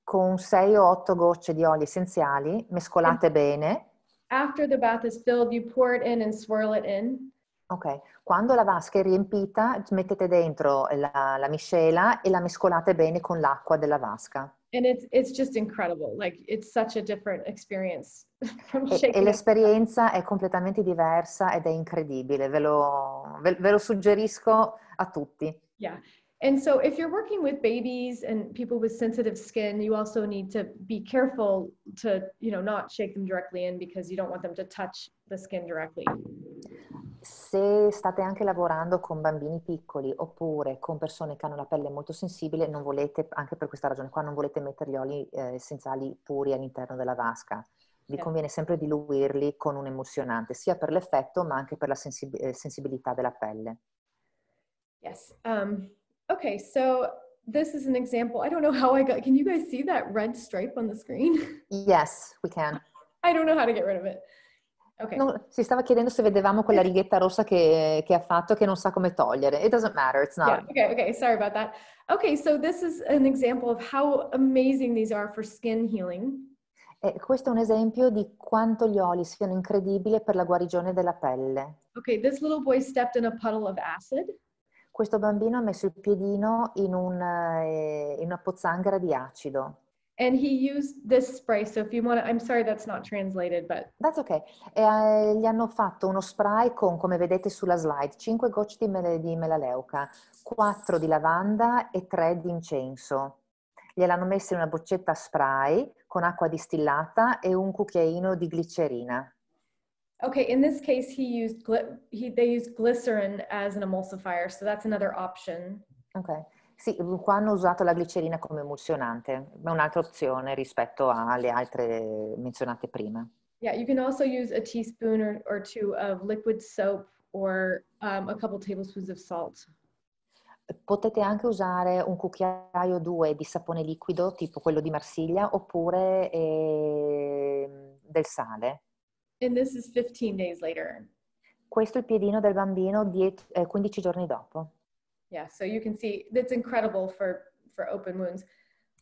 con 6 o 8 gocce di oli essenziali, mescolate bene. After the bath is filled, you pour it in and swirl it in. Ok, quando la vasca è riempita, mettete dentro la, la miscela e la mescolate bene con l'acqua della vasca. And it's, it's just incredible. Like, it's such a different experience from E, e shaking l'esperienza è completamente diversa ed è incredibile, ve lo, ve- ve lo suggerisco a tutti. Yeah. And so if you're working with babies and people with sensitive skin, you also need to be careful to, you know, not shake them directly in because you don't want them to touch the skin directly. Se state anche lavorando con bambini piccoli oppure con persone che hanno la pelle molto sensibile, non volete, anche per questa ragione qua, non volete mettere gli oli eh, essenziali puri all'interno della vasca. Vi conviene sempre diluirli con un emulsionante, sia per l'effetto ma anche per la eh, sensibilità della pelle. Yes. Um... Okay, so this is an example. I don't know how I got, can you guys see that red stripe on the screen? Yes, we can. I don't know how to get rid of it. Okay. No, si stava chiedendo se vedevamo quella righetta rossa che, che ha fatto che non sa come togliere. It doesn't matter, it's not. Yeah, okay, okay, sorry about that. Okay, so this is an example of how amazing these are for skin healing. E eh, questo è un esempio di quanto gli oli siano incredibili per la guarigione della pelle. Okay, this little boy stepped in a puddle of acid. questo bambino ha messo il piedino in una, eh, in una pozzanghera di acido. And he used this spray, so if you want to, I'm sorry that's not translated, but... That's okay. E, uh, gli hanno fatto uno spray con, come vedete sulla slide, 5 gocce di, mel- di melaleuca, 4 di lavanda e 3 di incenso. Gliel'hanno messo in una boccetta spray con acqua distillata e un cucchiaino di glicerina. Okay, in this case, he used he, they used glycerin as an emulsifier, so that's another option. Okay. Sì, qua hanno usato la glicerina come emulsionante, ma è un'altra opzione rispetto alle altre menzionate prima. Yeah, you can also use a teaspoon or, or two of liquid soap or um, a couple tablespoons of salt. Potete anche usare un cucchiaio o due di sapone liquido, tipo quello di Marsiglia, oppure eh, del sale. And this is 15 days later. Questo è il piedino del bambino 15 eh, giorni dopo. Yeah, so you can see that's incredible for, for open wounds.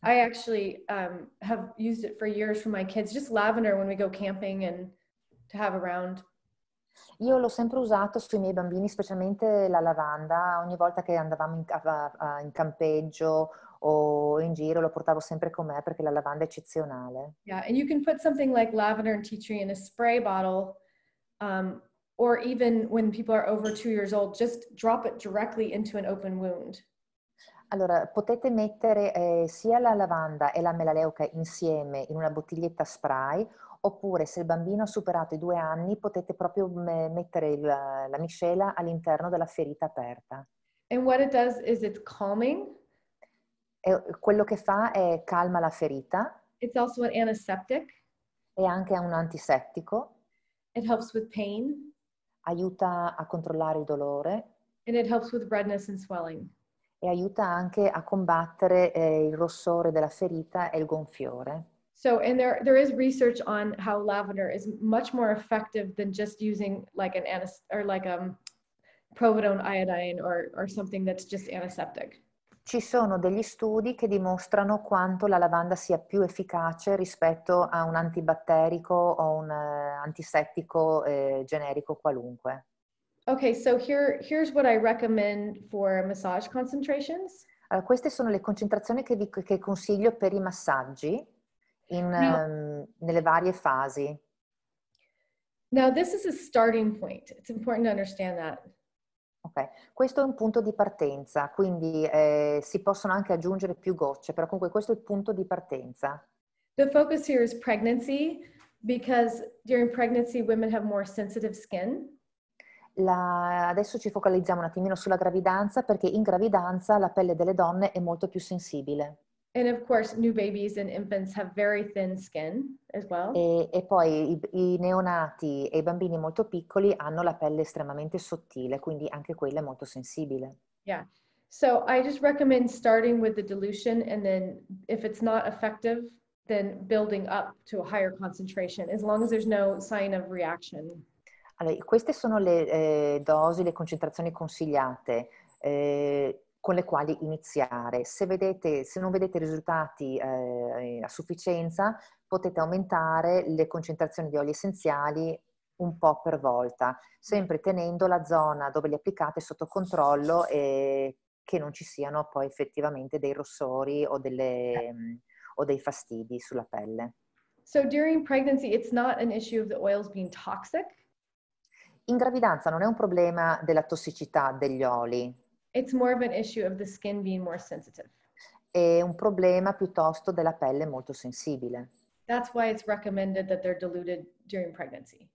I actually um, have used it for years for my kids, just lavender when we go camping and to have around. Io l'ho sempre usato sui miei bambini, specialmente la lavanda, ogni volta che andavamo in, in campeggio o in giro lo portavo sempre con me perché la lavanda è eccezionale. Yeah, and you can put something like lavender and tea tree in a spray bottle um, or even when people are over two years old, just drop it directly into an open wound. Allora, potete mettere eh, sia la lavanda e la melaleuca insieme in una bottiglietta spray oppure se il bambino ha superato i due anni potete proprio mettere la, la miscela all'interno della ferita aperta. And what it does is it's calming. E quello che fa è calma la ferita. It's also an antiseptic. È anche un antisettico. It helps with pain. Aiuta a controllare il dolore. And it helps with redness and swelling. E aiuta anche a combattere eh, il rossore della ferita e il gonfiore. So, and there, there is research on how lavender is much more effective than just using like an antis or like a um, providone iodine or, or something that's just antiseptic ci sono degli studi che dimostrano quanto la lavanda sia più efficace rispetto a un antibatterico o un uh, eh, antisettico eh, generico qualunque. Ok, so here, here's what I recommend for massage concentrations. Allora, queste sono le concentrazioni che, vi, che consiglio per i massaggi in, no. um, nelle varie fasi. Now, this is a starting point. It's important to understand that. Okay. Questo è un punto di partenza, quindi eh, si possono anche aggiungere più gocce, però comunque questo è il punto di partenza. The focus here is pregnancy because during pregnancy women have more sensitive skin. La, adesso ci focalizziamo un attimino sulla gravidanza perché in gravidanza la pelle delle donne è molto più sensibile. And of course, new babies and infants have very thin skin as well. E, e poi i, i, neonati e i bambini molto piccoli hanno la pelle estremamente sottile, quindi anche quella è molto sensibile. Yeah. So I just recommend starting with the dilution and then if it's not effective, then building up to a higher concentration as long as there's no sign of reaction. Allora, queste sono le eh, dosi, le concentrazioni consigliate. Eh, con le quali iniziare. Se, vedete, se non vedete risultati eh, a sufficienza, potete aumentare le concentrazioni di oli essenziali un po' per volta, sempre tenendo la zona dove li applicate sotto controllo e che non ci siano poi effettivamente dei rossori o, delle, o dei fastidi sulla pelle. So during pregnancy it's not an issue of the oils being toxic? In gravidanza non è un problema della tossicità degli oli, It's more of an issue of the skin being more sensitive. È un problema piuttosto della pelle molto sensibile. That's why it's recommended that they're diluted during pregnancy.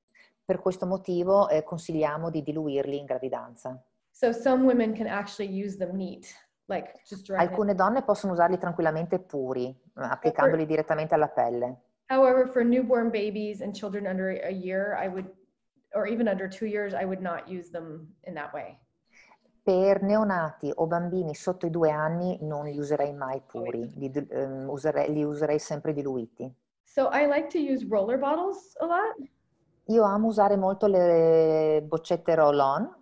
Per questo motivo eh, consigliamo di diluirli in gravidanza. So some women can actually use them neat. Like just Alcune donne possono usarli tranquillamente puri, applicandoli direttamente alla pelle. However, for newborn babies and children under a year, I would, or even under two years, I would not use them in that way per neonati o bambini sotto i due anni non li userei mai puri, li, um, userei, li userei sempre diluiti. So I like to use roller bottles a lot. Io amo usare molto le boccette roll-on.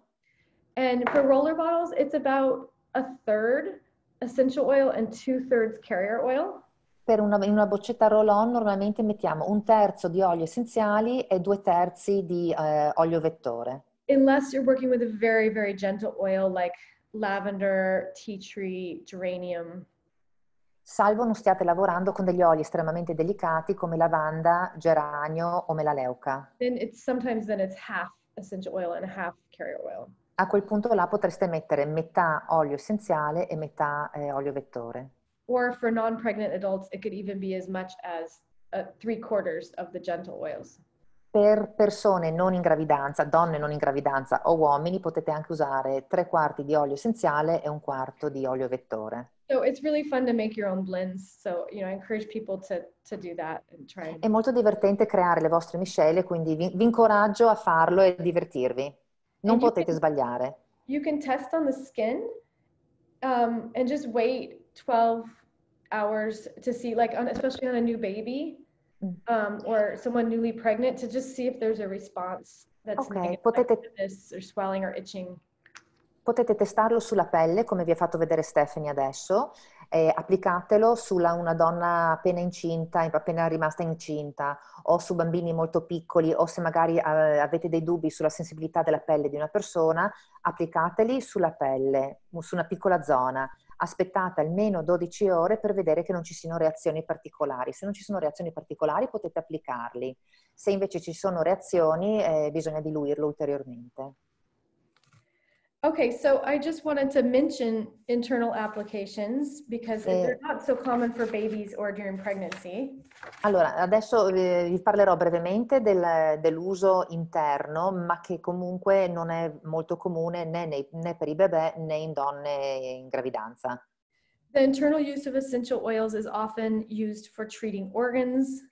And for roller bottles, it's about a third essential oil and two thirds carrier oil. Per una, in una boccetta roll-on normalmente mettiamo un terzo di olio essenziali e due terzi di eh, olio vettore. unless you're working with a very, very gentle oil like lavender, tea tree, geranium. Salvo non stiate lavorando con degli oli estremamente delicati come lavanda, geranio o melaleuca. Then it's sometimes then it's half essential oil and half carrier oil. A quel punto là potreste mettere metà olio essenziale e metà eh, olio vettore. Or for non-pregnant adults it could even be as much as uh, three quarters of the gentle oils. per persone non in gravidanza, donne non in gravidanza o uomini, potete anche usare tre quarti di olio essenziale e un quarto di olio vettore. È molto divertente creare le vostre miscele, quindi vi, vi incoraggio a farlo e divertirvi. Non and potete you can, sbagliare. You can test on the skin um, and just wait 12 hours to see, like, on, especially on a new baby. Mm. um, or someone newly pregnant to just see if there's a response that's okay. potete... or swelling or itching. Potete testarlo sulla pelle, come vi ha fatto vedere Stephanie adesso, eh, applicatelo su una donna appena incinta, appena rimasta incinta, o su bambini molto piccoli, o se magari eh, avete dei dubbi sulla sensibilità della pelle di una persona, applicateli sulla pelle, su una piccola zona aspettate almeno 12 ore per vedere che non ci siano reazioni particolari. Se non ci sono reazioni particolari potete applicarli, se invece ci sono reazioni eh, bisogna diluirlo ulteriormente. Okay, so I just wanted to mention internal applications because sì. they're not so common for babies or during pregnancy. Allora, adesso eh, vi parlerò brevemente del, dell'uso interno, ma che comunque non è molto comune né, nei, né per i bebè né in donne in gravidanza. The internal use of essential oils is often used for treating organs.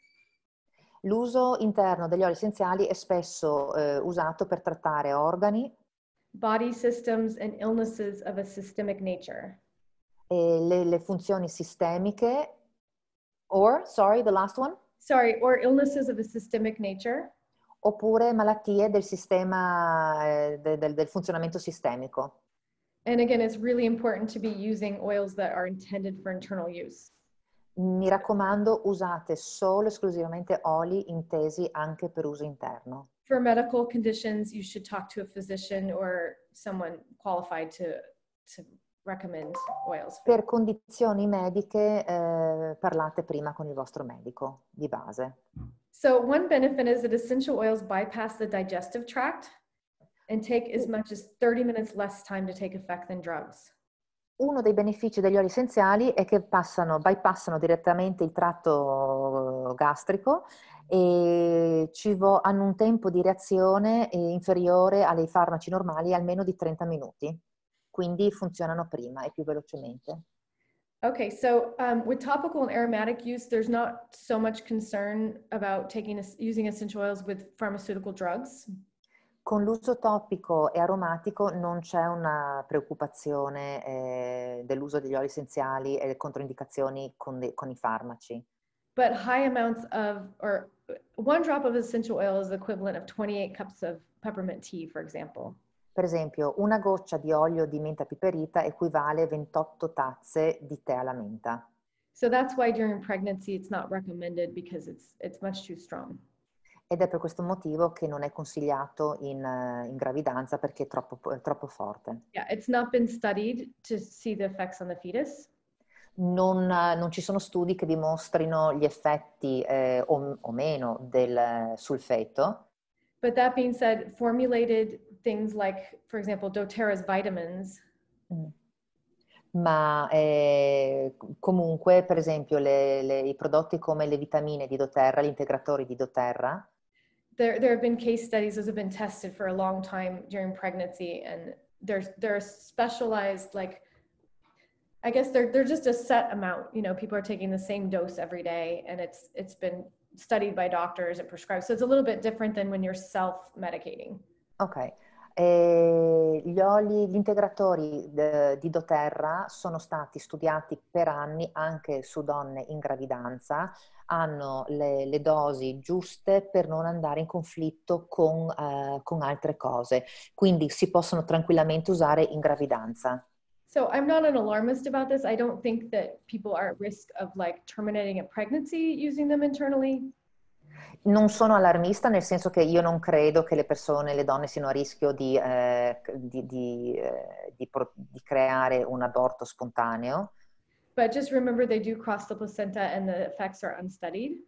L'uso interno degli oli essenziali è spesso eh, usato per trattare organi, body systems and illnesses of a systemic nature. Le, le, funzioni sistemiche, or, sorry, the last one? Sorry, or illnesses of a systemic nature. Oppure malattie del sistema, eh, de, del, del funzionamento sistemico. And again, it's really important to be using oils that are intended for internal use. Mi raccomando, usate solo esclusivamente oli intesi anche per uso interno for medical conditions, you should talk to a physician or someone qualified to, to recommend oils. Per condizioni mediche eh, parlate prima con il vostro medico di base. So one benefit is that essential oils bypass the digestive tract and take as much as 30 minutes less time to take effect than drugs. Uno dei benefici degli oli essenziali è che passano, bypassano direttamente il tratto eh, gastrico e vo- hanno un tempo di reazione eh, inferiore ai farmaci normali almeno di 30 minuti, quindi funzionano prima e più velocemente. Ok, so um, with topical and aromatic use, there's not so much concern about taking using essential oils with pharmaceutical drugs. Con l'uso topico e aromatico non c'è una preoccupazione eh, dell'uso degli oli essenziali e le controindicazioni con, de- con i farmaci. But high amounts of or one drop of essential oil is the equivalent of 28 cups of peppermint tea, for example. Per esempio, una goccia di olio di menta piperita equivale a 28 tazze di tè alla menta. So that's why during pregnancy it's not recommended because it's, it's much too strong. Ed è per questo motivo che non è consigliato in, eh, in gravidanza perché è troppo, troppo forte. Yeah, it's not been studied to see the effects on the fetus non, non, ci sono studi che dimostrino gli effetti eh, o, o, meno del, sul feto. But that being said, formulated things like, for example, doTERRA's vitamins. Mm. Ma eh, comunque, per esempio, le, le, i prodotti come le vitamine di doTERRA, gli integratori di doTERRA. There, there have been case studies, those have been tested for a long time during pregnancy, and there are specialized like I guess they're they're just a set amount. You know, people are taking the same dose every day, and it's it's been studied by doctors and prescribed. So it's a little bit different than when you're self medicating. Ok. E gli oli, gli integratori di doTERRA sono stati studiati per anni anche su donne in gravidanza, hanno le, le dosi giuste per non andare in conflitto con, eh, con altre cose, quindi si possono tranquillamente usare in gravidanza. So I'm not an alarmist about this. I don't think that people are at risk of like terminating a pregnancy using them internally. Non sono allarmista nel senso che io non credo che le persone, le donne siano a rischio di, eh, di, di, eh, di, pro- di creare un aborto spontaneo. But just remember they do cross the placenta and the effects are unstudied.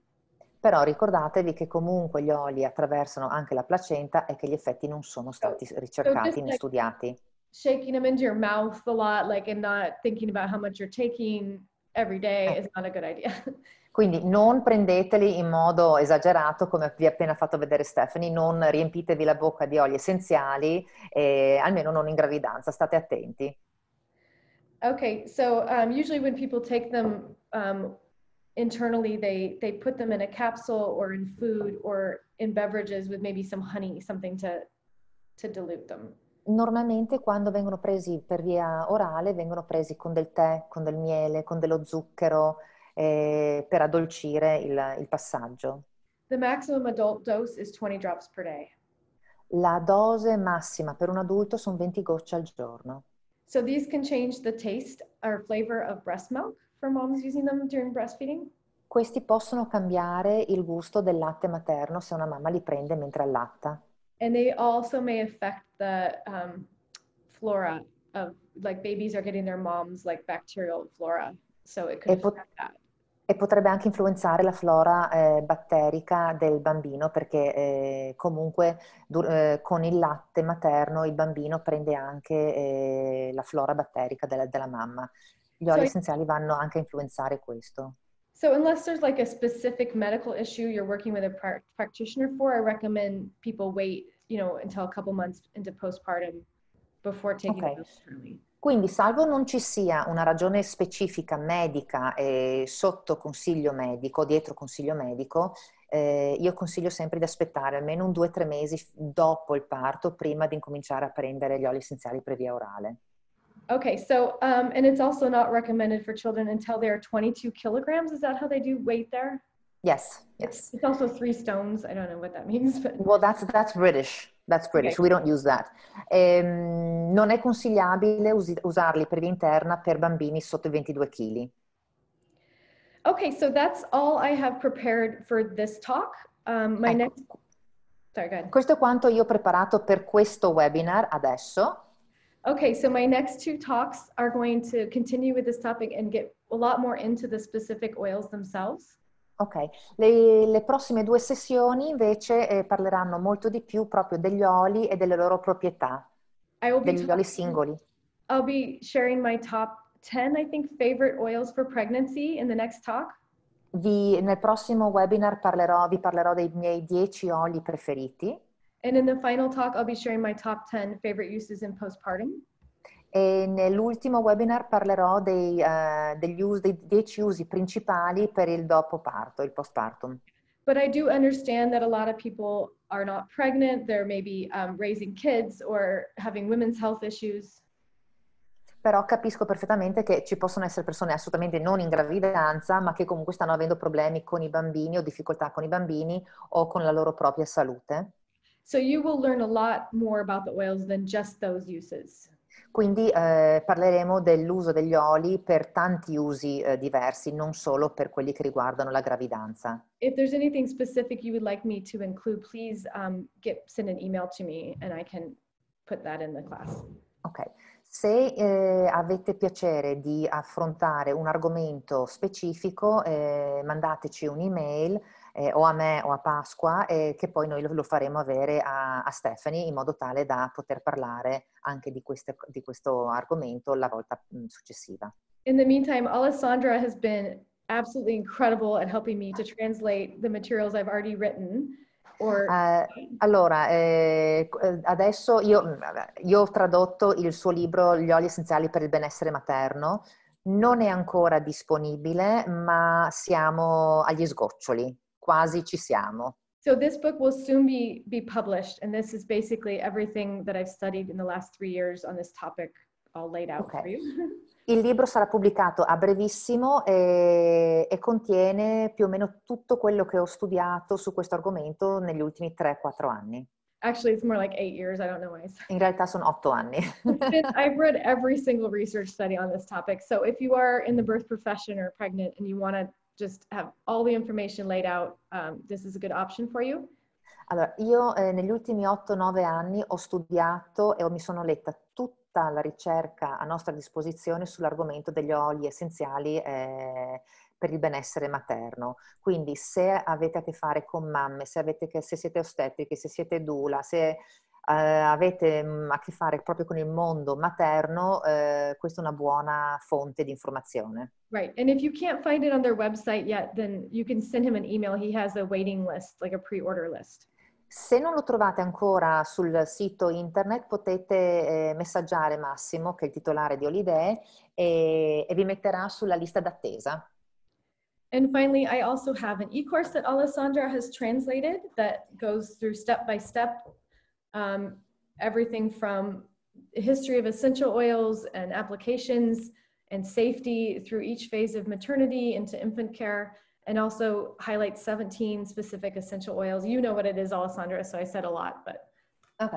Però ricordatevi che comunque gli oli attraversano anche la placenta e che gli effetti non sono stati ricercati so, so né like- studiati. shaking them into your mouth a lot, like, and not thinking about how much you're taking every day eh. is not a good idea. Quindi non prendeteli in modo esagerato, come vi ha appena fatto vedere Stephanie, non riempitevi la bocca di oli essenziali, almeno non in gravidanza, state attenti. Okay, so um, usually when people take them um, internally, they, they put them in a capsule or in food or in beverages with maybe some honey, something to, to dilute them. normalmente quando vengono presi per via orale vengono presi con del tè, con del miele, con dello zucchero eh, per addolcire il, il passaggio. La dose massima per un adulto sono 20 gocce al giorno. So these can change the taste or flavor of breast milk for moms using them during breastfeeding? Questi possono cambiare il gusto del latte materno se una mamma li prende mentre allatta and they also may affect the um, flora of like babies are getting their mom's like bacterial flora, so it could pot- that. E potrebbe anche influenzare la flora eh, batterica del bambino perché eh, comunque du- eh, con il latte materno il bambino prende anche eh, la flora batterica della, della mamma. Gli oli so, essenziali vanno anche a influenzare questo. So unless there's like a specific medical issue you're working with a practitioner for, I recommend people wait, you know, until a couple months into postpartum before taking okay. those early. Quindi, salvo non ci sia una ragione specifica medica e sotto consiglio medico, dietro consiglio medico, eh, io consiglio sempre di aspettare almeno un 2-3 mesi dopo il parto prima di incominciare a prendere gli oli essenziali per via orale. Okay, so, um, and it's also not recommended for children until they're 22 kilograms. Is that how they do weight there? Yes, yes. It's also three stones. I don't know what that means, but well, that's that's British. That's British. Okay. We don't use that. Ehm, non è consigliabile us- usarli per l'interna per bambini sotto i 22 kg. Okay, so that's all I have prepared for this talk. Um, my ecco. next. Sorry, go ahead. Questo è quanto io ho preparato per questo webinar adesso. Okay, so my next two talks are going to continue with this topic and get a lot more into the specific oils themselves. Ok, le, le prossime due sessioni invece eh, parleranno molto di più proprio degli oli e delle loro proprietà, degli ta- oli singoli. I'll be sharing my top 10, I think, favorite oils for pregnancy in the next talk. Vi, nel prossimo webinar parlerò, vi parlerò dei miei 10 oli preferiti. And in the final talk, I'll be sharing my top 10 favorite uses in postpartum. E nell'ultimo webinar parlerò dei, uh, degli us- dei 10 usi principali per il dopo parto, il postpartum. But I do understand that a lot of people are not pregnant, they're maybe um, raising kids or having women's health issues. Però capisco perfettamente che ci possono essere persone assolutamente non in gravidanza, ma che comunque stanno avendo problemi con i bambini o difficoltà con i bambini o con la loro propria salute. So you will learn a lot more about the oils than just those uses. Quindi eh, parleremo dell'uso degli oli per tanti usi eh, diversi, non solo per quelli che riguardano la gravidanza. If there's anything specific you would like me to include, please um, get, send an email to me and I can put that in the class. Ok, se eh, avete piacere di affrontare un argomento specifico, eh, mandateci un'email eh, o a me o a Pasqua, eh, che poi noi lo, lo faremo avere a, a, Stephanie in modo tale da poter parlare anche di, queste, di questo argomento la volta mh, mm, successiva. In the meantime, Alessandra has been absolutely incredible at helping me to translate the materials I've already written. Or... Uh, allora, eh, eh, adesso io, mm, io, ho tradotto il suo libro Gli oli essenziali per il benessere materno, non è ancora disponibile, ma siamo agli sgoccioli, quasi ci siamo. So this book will soon be, be published, and this is basically everything that I've studied in the last three years on this topic all laid out okay. for you. Il libro sarà pubblicato a brevissimo e, e, contiene più o meno tutto quello che ho studiato su questo argomento negli ultimi 3-4 anni. Actually, it's more like eight years. I don't know why. In realtà sono otto anni. I've read every single research study on this topic. So if you are in the birth profession or pregnant and you want to just have all the information laid out, um, this is a good option for you. Allora, io eh, negli ultimi 8-9 anni ho studiato e mi sono letta tutta la ricerca a nostra disposizione sull'argomento degli oli essenziali eh, per il benessere materno. Quindi se avete a che fare con mamme, se, avete, se siete ostetriche, se siete dula, se eh, avete mm, a che fare proprio con il mondo materno, eh, questa è una buona fonte di informazione. Right. And if you can't find it on their website yet, then you can send him an email. He has a waiting list, like a pre-order list. Se non lo trovate ancora sul sito internet potete eh, messaggiare Massimo, che è il titolare di Olidee, e, e vi metterà sulla lista d'attesa. And finally, I also have an e-course that Alessandra has translated that goes through step by step um, everything from history of essential oils and applications and safety through each phase of maternity into infant care and also highlight 17 specific essential oils. You know what it is, Alessandra, so I said a lot, but Ok,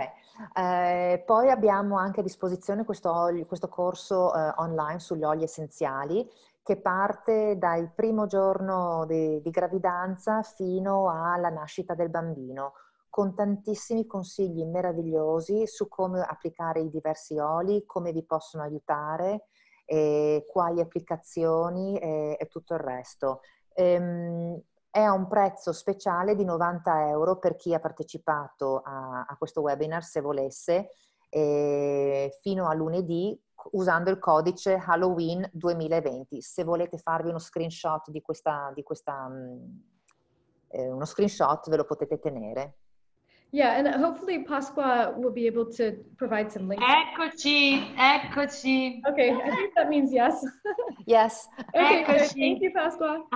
eh, poi abbiamo anche a disposizione questo, questo corso eh, online sugli oli essenziali che parte dal primo giorno di, di gravidanza fino alla nascita del bambino. con tantissimi consigli meravigliosi su come applicare i diversi oli, come vi possono aiutare, eh, quali applicazioni eh, e tutto il resto. Ehm, è a un prezzo speciale di 90 euro per chi ha partecipato a, a questo webinar, se volesse, eh, fino a lunedì usando il codice Halloween 2020. Se volete farvi uno screenshot di questa, di questa mm, eh, uno screenshot ve lo potete tenere. Yeah, and hopefully Pasqua will be able to provide some links. Eccoci, eccoci. Okay, I think that means yes. yes. Okay, eccoci. thank you Pasqua.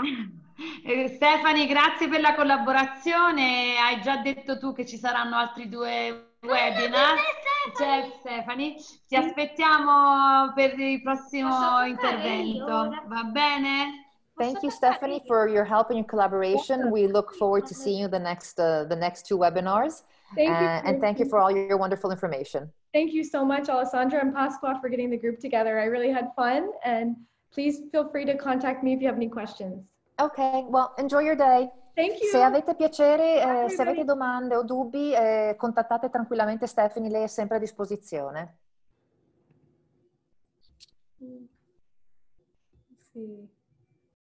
Eh, Stefani, grazie per la collaborazione. Hai già detto tu che ci saranno altri due webinar. C'è Stefani. Ti aspettiamo per il prossimo intervento. Va bene? Thank you, Stephanie, for your help and your collaboration. We look forward to seeing you the next uh, the next two webinars. Thank you. And thank you for all your wonderful information. Thank you so much, Alessandra and Pasqua, for getting the group together. I really had fun. And please feel free to contact me if you have any questions. Okay, well, enjoy your day. Thank you. Se avete piacere, eh, se avete domande o dubbi, eh, contattate tranquillamente Stephanie, lei è sempre a disposizione. Mm. Sì.